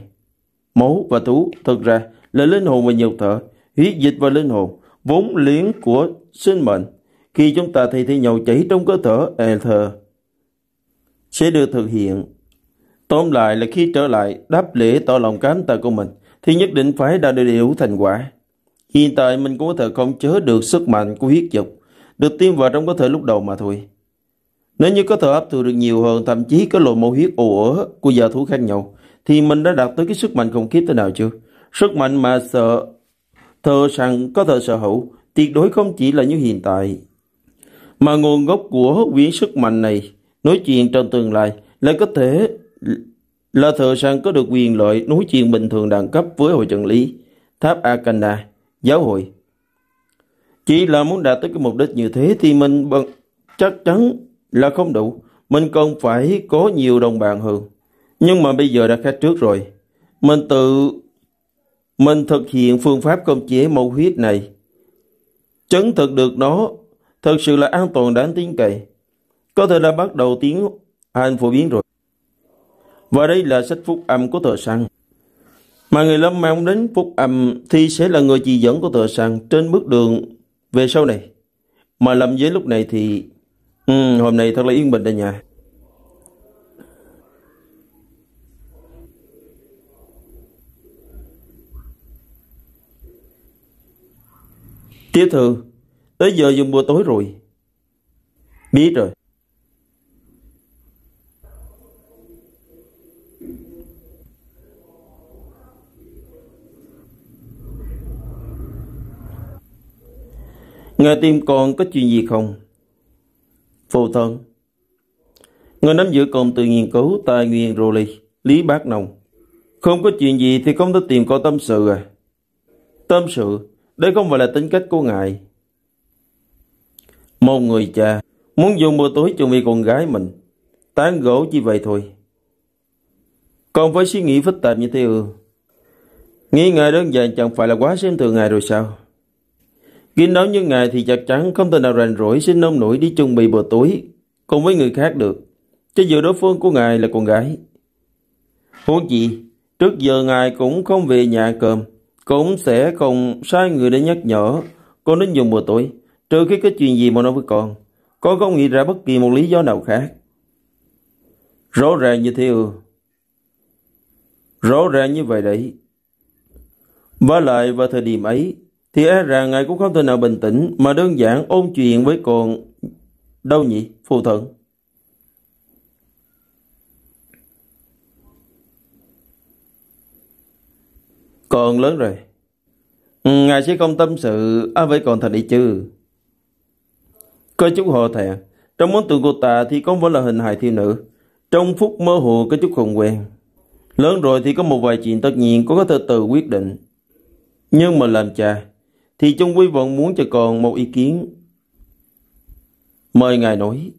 Máu và thú thực ra là linh hồn và nhục thở, huyết dịch và linh hồn, vốn liếng của sinh mệnh. Khi chúng ta thay thế nhau chảy trong cơ thể ether sẽ được thực hiện. Tóm lại là khi trở lại đáp lễ tỏ lòng cám tạ của mình thì nhất định phải đạt được điều thành quả. Hiện tại mình cũng có thể không chứa được sức mạnh của huyết dục được tiêm vào trong cơ thể lúc đầu mà thôi. Nếu như có thể hấp thụ được nhiều hơn thậm chí có loại mẫu huyết ồ ớ của giả thú khác nhau thì mình đã đạt tới cái sức mạnh khủng khiếp thế nào chưa? Sức mạnh mà sợ thờ săn có thờ sở hữu tuyệt đối không chỉ là như hiện tại mà nguồn gốc của quyển sức mạnh này nói chuyện trong tương lai lại có thể là thợ săn có được quyền lợi nói chuyện bình thường đẳng cấp với hội trần lý tháp akana giáo hội chỉ là muốn đạt tới cái mục đích như thế thì mình bằng chắc chắn là không đủ mình còn phải có nhiều đồng bạn hơn nhưng mà bây giờ đã khác trước rồi mình tự mình thực hiện phương pháp công chế mẫu huyết này. Chứng thực được nó thực sự là an toàn đáng tin cậy. Có thể đã bắt đầu tiến hành phổ biến rồi. Và đây là sách phúc âm của thợ săn. Mà người lâm mang đến phúc âm thì sẽ là người chỉ dẫn của thợ săn trên bước đường về sau này. Mà làm giới lúc này thì... Ừ, hôm nay thật là yên bình đây nhà. Tiểu thư, tới giờ dùng bữa tối rồi. Biết rồi. Nghe tìm con có chuyện gì không? Phụ thân. Người nắm giữ con từ nghiên cứu tài nguyên rô ly, lý bác nồng. Không có chuyện gì thì không tới tìm con tâm sự à. Tâm sự đây không phải là tính cách của ngài. Một người cha muốn dùng bữa tối chuẩn bị con gái mình. Tán gỗ chỉ vậy thôi. Còn phải suy nghĩ phức tạp như thế ư. Nghĩ ngài đơn giản chẳng phải là quá xem thường ngài rồi sao? Kín đáo như ngài thì chắc chắn không thể nào rảnh rỗi xin nông nổi đi chuẩn bị bữa tối cùng với người khác được. Cho dù đối phương của ngài là con gái. Huống chị, trước giờ ngài cũng không về nhà cơm. Cũng sẽ cùng sai người để nhắc nhở Con đến dùng bữa tối Trừ khi có chuyện gì mà nói với con Con không nghĩ ra bất kỳ một lý do nào khác Rõ ràng như thế ư Rõ ràng như vậy đấy Và lại vào thời điểm ấy Thì e rằng ngài cũng không thể nào bình tĩnh Mà đơn giản ôn chuyện với con Đâu nhỉ phụ thận Con lớn rồi. Ừ, ngài sẽ không tâm sự à, với con thật đi chứ. Có chút hồ thẹn. Trong món tượng của ta thì con vẫn là hình hài thiêu nữ. Trong phút mơ hồ có chút không quen. Lớn rồi thì có một vài chuyện tất nhiên con có thể tự quyết định. Nhưng mà làm cha thì chung quy vẫn muốn cho con một ý kiến. Mời ngài nói.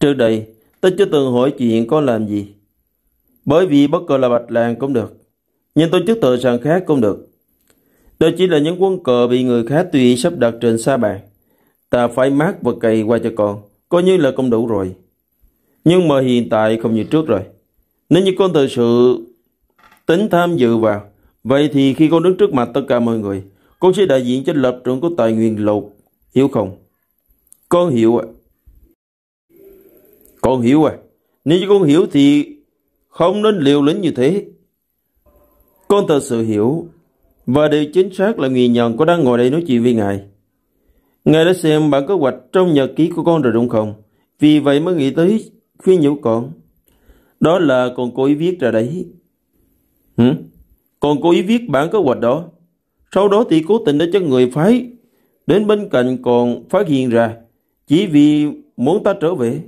Trước đây, tôi chưa từng hỏi chuyện con làm gì. Bởi vì bất cứ là bạch làng cũng được nhưng tôi chức tội rằng khác cũng được. Đây chỉ là những quân cờ bị người khác tùy sắp đặt trên sa bàn. Ta phải mát và cày qua cho con, coi như là cũng đủ rồi. Nhưng mà hiện tại không như trước rồi. Nếu như con thực sự tính tham dự vào, vậy thì khi con đứng trước mặt tất cả mọi người, con sẽ đại diện cho lập trường của tài nguyên lục, hiểu không? Con hiểu ạ. Con hiểu à, nếu như con hiểu thì không nên liều lĩnh như thế. Con thật sự hiểu và điều chính xác là nguyên nhân có đang ngồi đây nói chuyện với ngài. Ngài đã xem bản kế hoạch trong nhật ký của con rồi đúng không? Vì vậy mới nghĩ tới khuyên nhủ con. Đó là con cố ý viết ra đấy. Hử? Con cố ý viết bản kế hoạch đó. Sau đó thì cố tình để cho người phái đến bên cạnh còn phát hiện ra chỉ vì muốn ta trở về.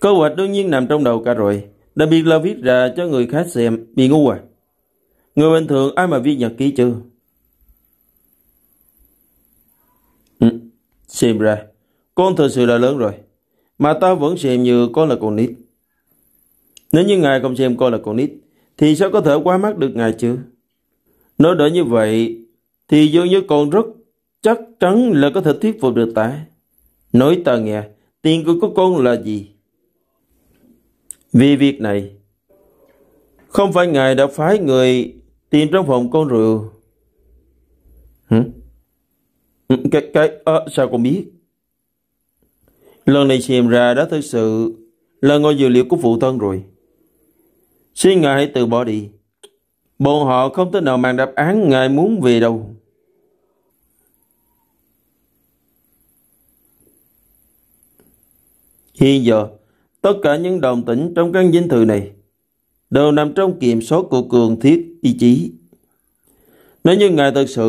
Kế hoạch đương nhiên nằm trong đầu cả rồi. Đặc biệt là viết ra cho người khác xem bị ngu à. Người bình thường ai mà viết nhật ký chứ? Ừ, xem ra, con thật sự là lớn rồi. Mà ta vẫn xem như con là con nít. Nếu như ngài không xem con là con nít, thì sao có thể quá mắt được ngài chứ? Nói đỡ như vậy, thì dường như con rất chắc chắn là có thể thuyết phục được ta. Nói ta nghe, tiền của con là gì? Vì việc này, không phải Ngài đã phái người Tiền trong phòng con rồi. Hử? Ừ, cái, cái, à, sao con biết? Lần này xem ra đã thực sự là ngôi dữ liệu của phụ thân rồi. Xin ngài hãy từ bỏ đi. Bọn họ không thể nào mang đáp án ngài muốn về đâu. Hiện giờ, tất cả những đồng tỉnh trong căn dinh thự này đều nằm trong kiểm soát của cường thiết ý chí. Nếu như ngài thật sự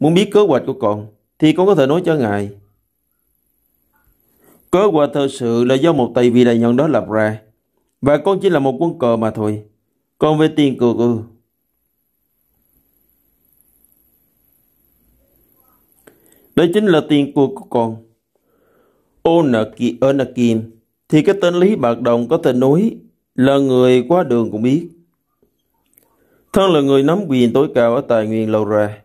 muốn biết kế hoạch của con, thì con có thể nói cho ngài. Kế hoạch thật sự là do một tay vị đại nhân đó lập ra, và con chỉ là một quân cờ mà thôi. Còn về tiền cược ư? Đó chính là tiền cược của con. Onakin thì cái tên Lý Bạc Đồng có thể nói là người qua đường cũng biết. Thân là người nắm quyền tối cao ở tài nguyên lâu ra,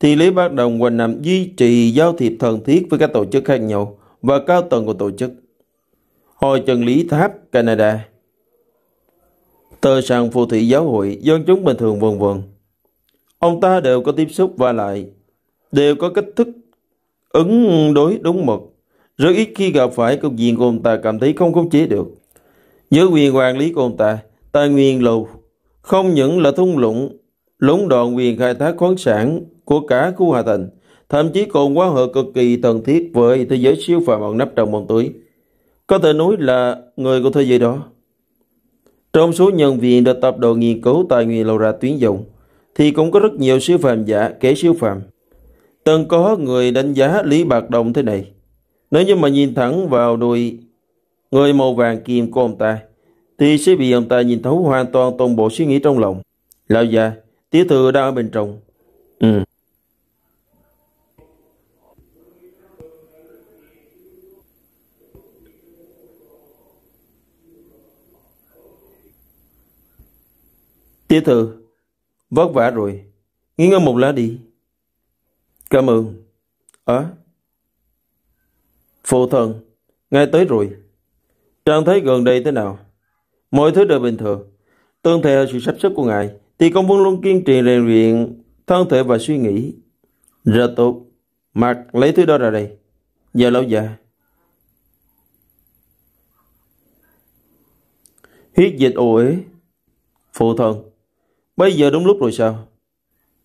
thì Lý Bác Đồng quanh năm duy trì giao thiệp thần thiết với các tổ chức khác nhau và cao tầng của tổ chức. hội Trần Lý Tháp, Canada, tờ sàn phù thị giáo hội, dân chúng bình thường vân vân. Ông ta đều có tiếp xúc và lại, đều có cách thức ứng đối đúng mực. Rất ít khi gặp phải công viên của ông ta cảm thấy không khống chế được. Dưới quyền quản lý của ông ta, tài nguyên lầu không những là thung lũng, lũng đoạn quyền khai thác khoáng sản của cả khu hạ thành, thậm chí còn quá hợp cực kỳ cần thiết với thế giới siêu phàm ẩn nấp trong bóng tối. Có thể nói là người của thế giới đó. Trong số nhân viên được tập đoàn nghiên cứu tài nguyên lầu ra tuyến dụng, thì cũng có rất nhiều siêu phàm giả kể siêu phàm. Từng có người đánh giá Lý Bạc Đồng thế này. Nếu như mà nhìn thẳng vào đôi Người màu vàng kiềm của ông ta thì sẽ bị ông ta nhìn thấu hoàn toàn toàn bộ suy nghĩ trong lòng. Lão già, tía thư đang ở bên trong. Ừ. Tía thư, vất vả rồi. Nghỉ ngơi một lá đi. Cảm ơn. Ờ? À? Phụ thần, ngay tới rồi. Chàng thấy gần đây thế nào? Mọi thứ đều bình thường. Tương theo sự sắp xếp của ngài, thì công vương luôn kiên trì rèn luyện thân thể và suy nghĩ. Rất tốt. Mặc lấy thứ đó ra đây. Giờ lão già. Huyết dịch ồ ế. Phụ thân. Bây giờ đúng lúc rồi sao?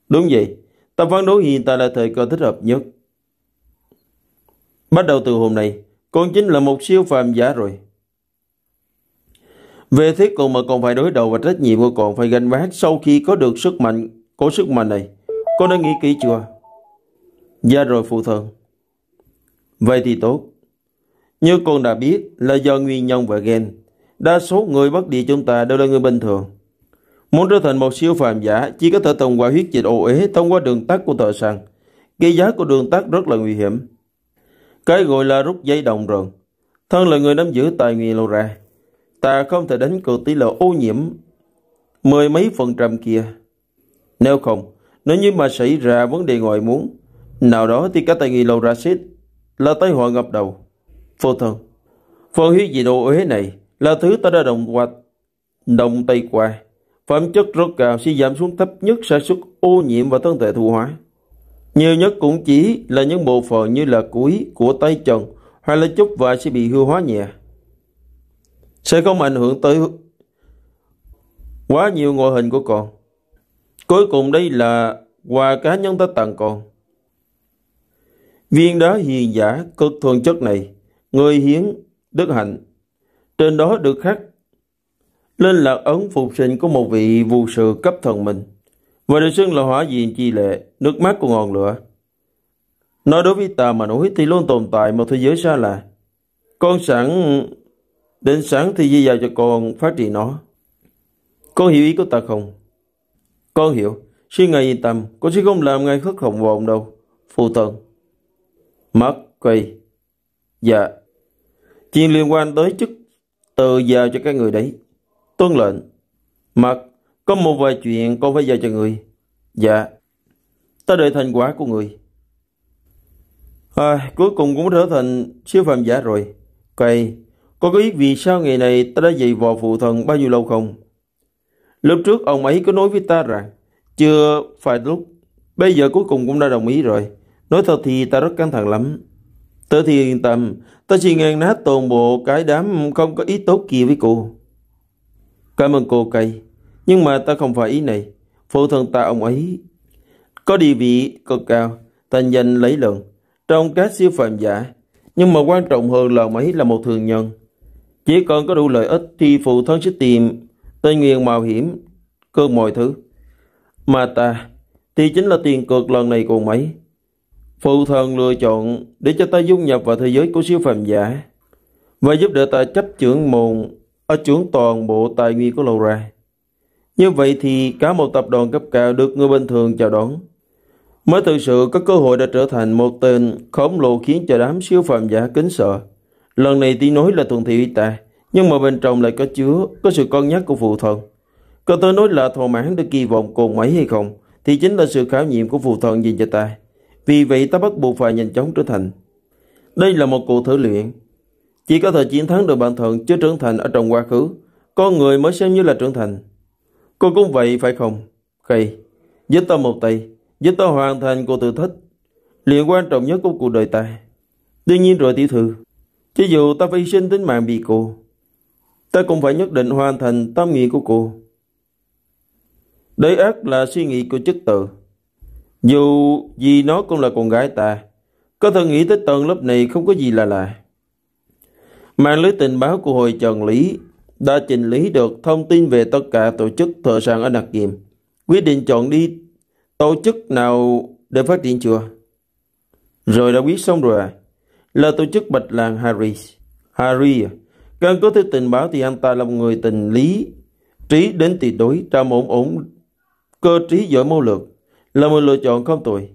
Đúng vậy. Ta phán đấu hiện tại là thời cơ thích hợp nhất. Bắt đầu từ hôm nay, con chính là một siêu phàm giả rồi. Về thế còn mà còn phải đối đầu và trách nhiệm của còn phải gánh vác sau khi có được sức mạnh, có sức mạnh này. Con đã nghĩ kỹ chưa? Dạ rồi phụ thân. Vậy thì tốt. Như con đã biết là do nguyên nhân và ghen. Đa số người bất địa chúng ta đều là người bình thường. Muốn trở thành một siêu phàm giả chỉ có thể thông qua huyết dịch ô ế thông qua đường tắt của thợ săn. Cái giá của đường tắt rất là nguy hiểm. Cái gọi là rút dây đồng rừng. Thân là người nắm giữ tài nguyên lâu ra ta không thể đánh cược tỷ lệ ô nhiễm mười mấy phần trăm kia. Nếu không, nếu như mà xảy ra vấn đề ngoài muốn, nào đó thì cả tài nghi lầu xít là tai họa ngập đầu. Vô thân, phần hiếu dị độ uế này là thứ ta đã đồng quạt, đồng tay qua. Phẩm chất rất cao sẽ giảm xuống thấp nhất sản xuất ô nhiễm và thân thể thụ hóa. Nhiều nhất cũng chỉ là những bộ phận như là cuối của tay chân hay là chút và sẽ bị hư hóa nhẹ sẽ không ảnh hưởng tới quá nhiều ngoại hình của con. Cuối cùng đây là quà cá nhân ta tặng con. Viên đá hiền giả cực thuần chất này, người hiến, đức hạnh, trên đó được khắc lên là ấn phục sinh của một vị vù sự cấp thần mình và được xưng là hỏa diện chi lệ, nước mắt của ngọn lửa. Nói đối với ta mà nói thì luôn tồn tại một thế giới xa lạ. Con sẵn Đến sáng thì di vào cho con phát triển nó. Con hiểu ý của ta không? Con hiểu. Xin ngài yên tâm, con sẽ không làm ngài khất hồng vọng đâu. Phụ thân. Mất cây. Dạ. Chuyện liên quan tới chức từ giao cho các người đấy. Tuân lệnh. Mặt, có một vài chuyện con phải giao cho người. Dạ. Ta đợi thành quả của người. À, cuối cùng cũng trở thành siêu phàm giả rồi. Cây, con có biết vì sao ngày này ta đã dạy vò phụ thần bao nhiêu lâu không? Lúc trước ông ấy có nói với ta rằng chưa phải lúc. Bây giờ cuối cùng cũng đã đồng ý rồi. Nói thật thì ta rất căng thẳng lắm. Tớ thì yên tâm. Ta chỉ ngàn nát toàn bộ cái đám không có ý tốt kia với cô. Cảm ơn cô cây. Nhưng mà ta không phải ý này. Phụ thần ta ông ấy có địa vị cực cao, thành danh lấy lượng trong các siêu phàm giả. Nhưng mà quan trọng hơn là ông ấy là một thường nhân. Chỉ cần có đủ lợi ích thì phụ thân sẽ tìm tới nguyên mạo hiểm cơ mọi thứ. Mà ta thì chính là tiền cược lần này còn mấy. Phụ thần lựa chọn để cho ta dung nhập vào thế giới của siêu phàm giả và giúp đỡ ta chấp trưởng mồn ở trưởng toàn bộ tài nguyên của lâu ra. Như vậy thì cả một tập đoàn cấp cao được người bình thường chào đón. Mới thực sự có cơ hội đã trở thành một tên khổng lồ khiến cho đám siêu phàm giả kính sợ. Lần này tuy nói là thuần thiện uy tài, nhưng mà bên trong lại có chứa, có sự con nhắc của phụ thần. cơ tớ nói là thỏa mãn được kỳ vọng cồn mấy hay không, thì chính là sự khảo nghiệm của phụ thần dành cho ta. Vì vậy ta bắt buộc phải nhanh chóng trở thành. Đây là một cuộc thử luyện. Chỉ có thể chiến thắng được bản thân chứ trưởng thành ở trong quá khứ, con người mới xem như là trưởng thành. Cô cũng vậy phải không? Khầy, giúp ta một tay, giúp ta hoàn thành cuộc thử thách. Liệu quan trọng nhất của cuộc đời ta. Tuy nhiên rồi tiểu thư, Chứ dù ta phải sinh tính mạng vì cô, ta cũng phải nhất định hoàn thành tâm nguyện của cô. Đấy ác là suy nghĩ của chức tự. Dù gì nó cũng là con gái ta, có thể nghĩ tới tầng lớp này không có gì là lạ. Mạng lưới tình báo của hội trần lý đã trình lý được thông tin về tất cả tổ chức thợ sàn ở Đặc Kiệm, quyết định chọn đi tổ chức nào để phát triển chưa? Rồi đã quyết xong rồi à? là tổ chức Bạch Làng Harry. Harry, à, càng có thứ tình báo thì anh ta là một người tình lý, trí đến tuyệt đối, trầm ổn ổn, cơ trí giỏi mưu lược, là một lựa chọn không tồi.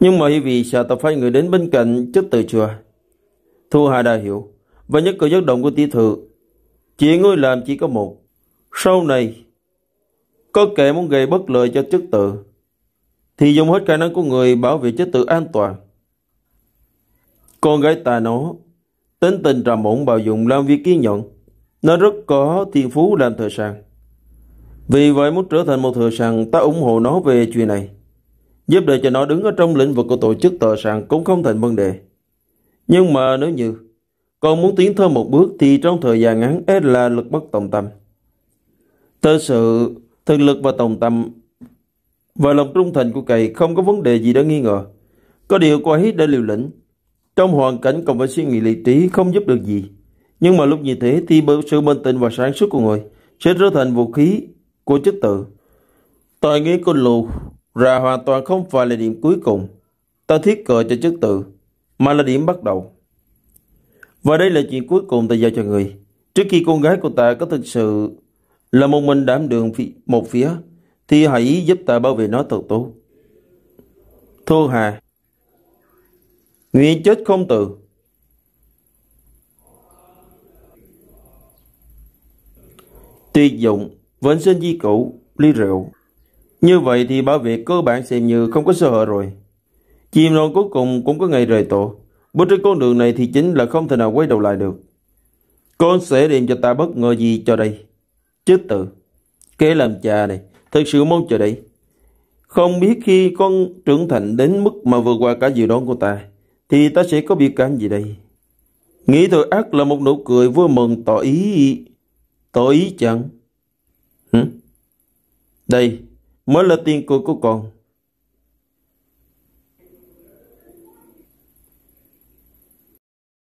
Nhưng mà vì sợ tập phải người đến bên cạnh chất từ chùa. Thu Hà đã hiểu, và nhất cử giấc động của tỷ thự, chỉ ngươi làm chỉ có một. Sau này, có kẻ muốn gây bất lợi cho chức tự, thì dùng hết khả năng của người bảo vệ chức tự an toàn. Con gái ta nó tính tình trầm ổn bạo dụng làm việc kiên nhẫn. Nó rất có thiên phú làm thợ sàng. Vì vậy muốn trở thành một thợ sàng ta ủng hộ nó về chuyện này. Giúp đỡ cho nó đứng ở trong lĩnh vực của tổ chức thợ sàng cũng không thành vấn đề. Nhưng mà nếu như con muốn tiến thêm một bước thì trong thời gian ngắn e là lực bất tòng tâm. Thật sự, thực lực và tòng tâm và lòng trung thành của cầy không có vấn đề gì đáng nghi ngờ. Có điều cô ấy đã liều lĩnh, trong hoàn cảnh cộng với suy nghĩ lý trí không giúp được gì. Nhưng mà lúc như thế thì bởi sự bình tĩnh và sáng suốt của người sẽ trở thành vũ khí của chức tự. Tài nghĩ của lù ra hoàn toàn không phải là điểm cuối cùng. Ta thiết cờ cho chức tự, mà là điểm bắt đầu. Và đây là chuyện cuối cùng ta giao cho người. Trước khi con gái của ta có thực sự là một mình đảm đường một phía, thì hãy giúp ta bảo vệ nó thật tốt. Thu Hà vì chết không tự Tuyệt dụng vẫn sinh di cũ Ly rượu Như vậy thì bảo vệ cơ bản xem như không có sơ hở rồi Chìm non cuối cùng cũng có ngày rời tổ Bước trên con đường này thì chính là không thể nào quay đầu lại được Con sẽ đem cho ta bất ngờ gì cho đây Chết tự Kế làm cha này Thật sự mong chờ đây Không biết khi con trưởng thành đến mức mà vượt qua cả dự đoán của ta thì ta sẽ có bị cảm gì đây? Nghĩ tội ác là một nụ cười vui mừng tỏ ý, tỏ ý chẳng? Hử? Đây, mới là tiền cười của con.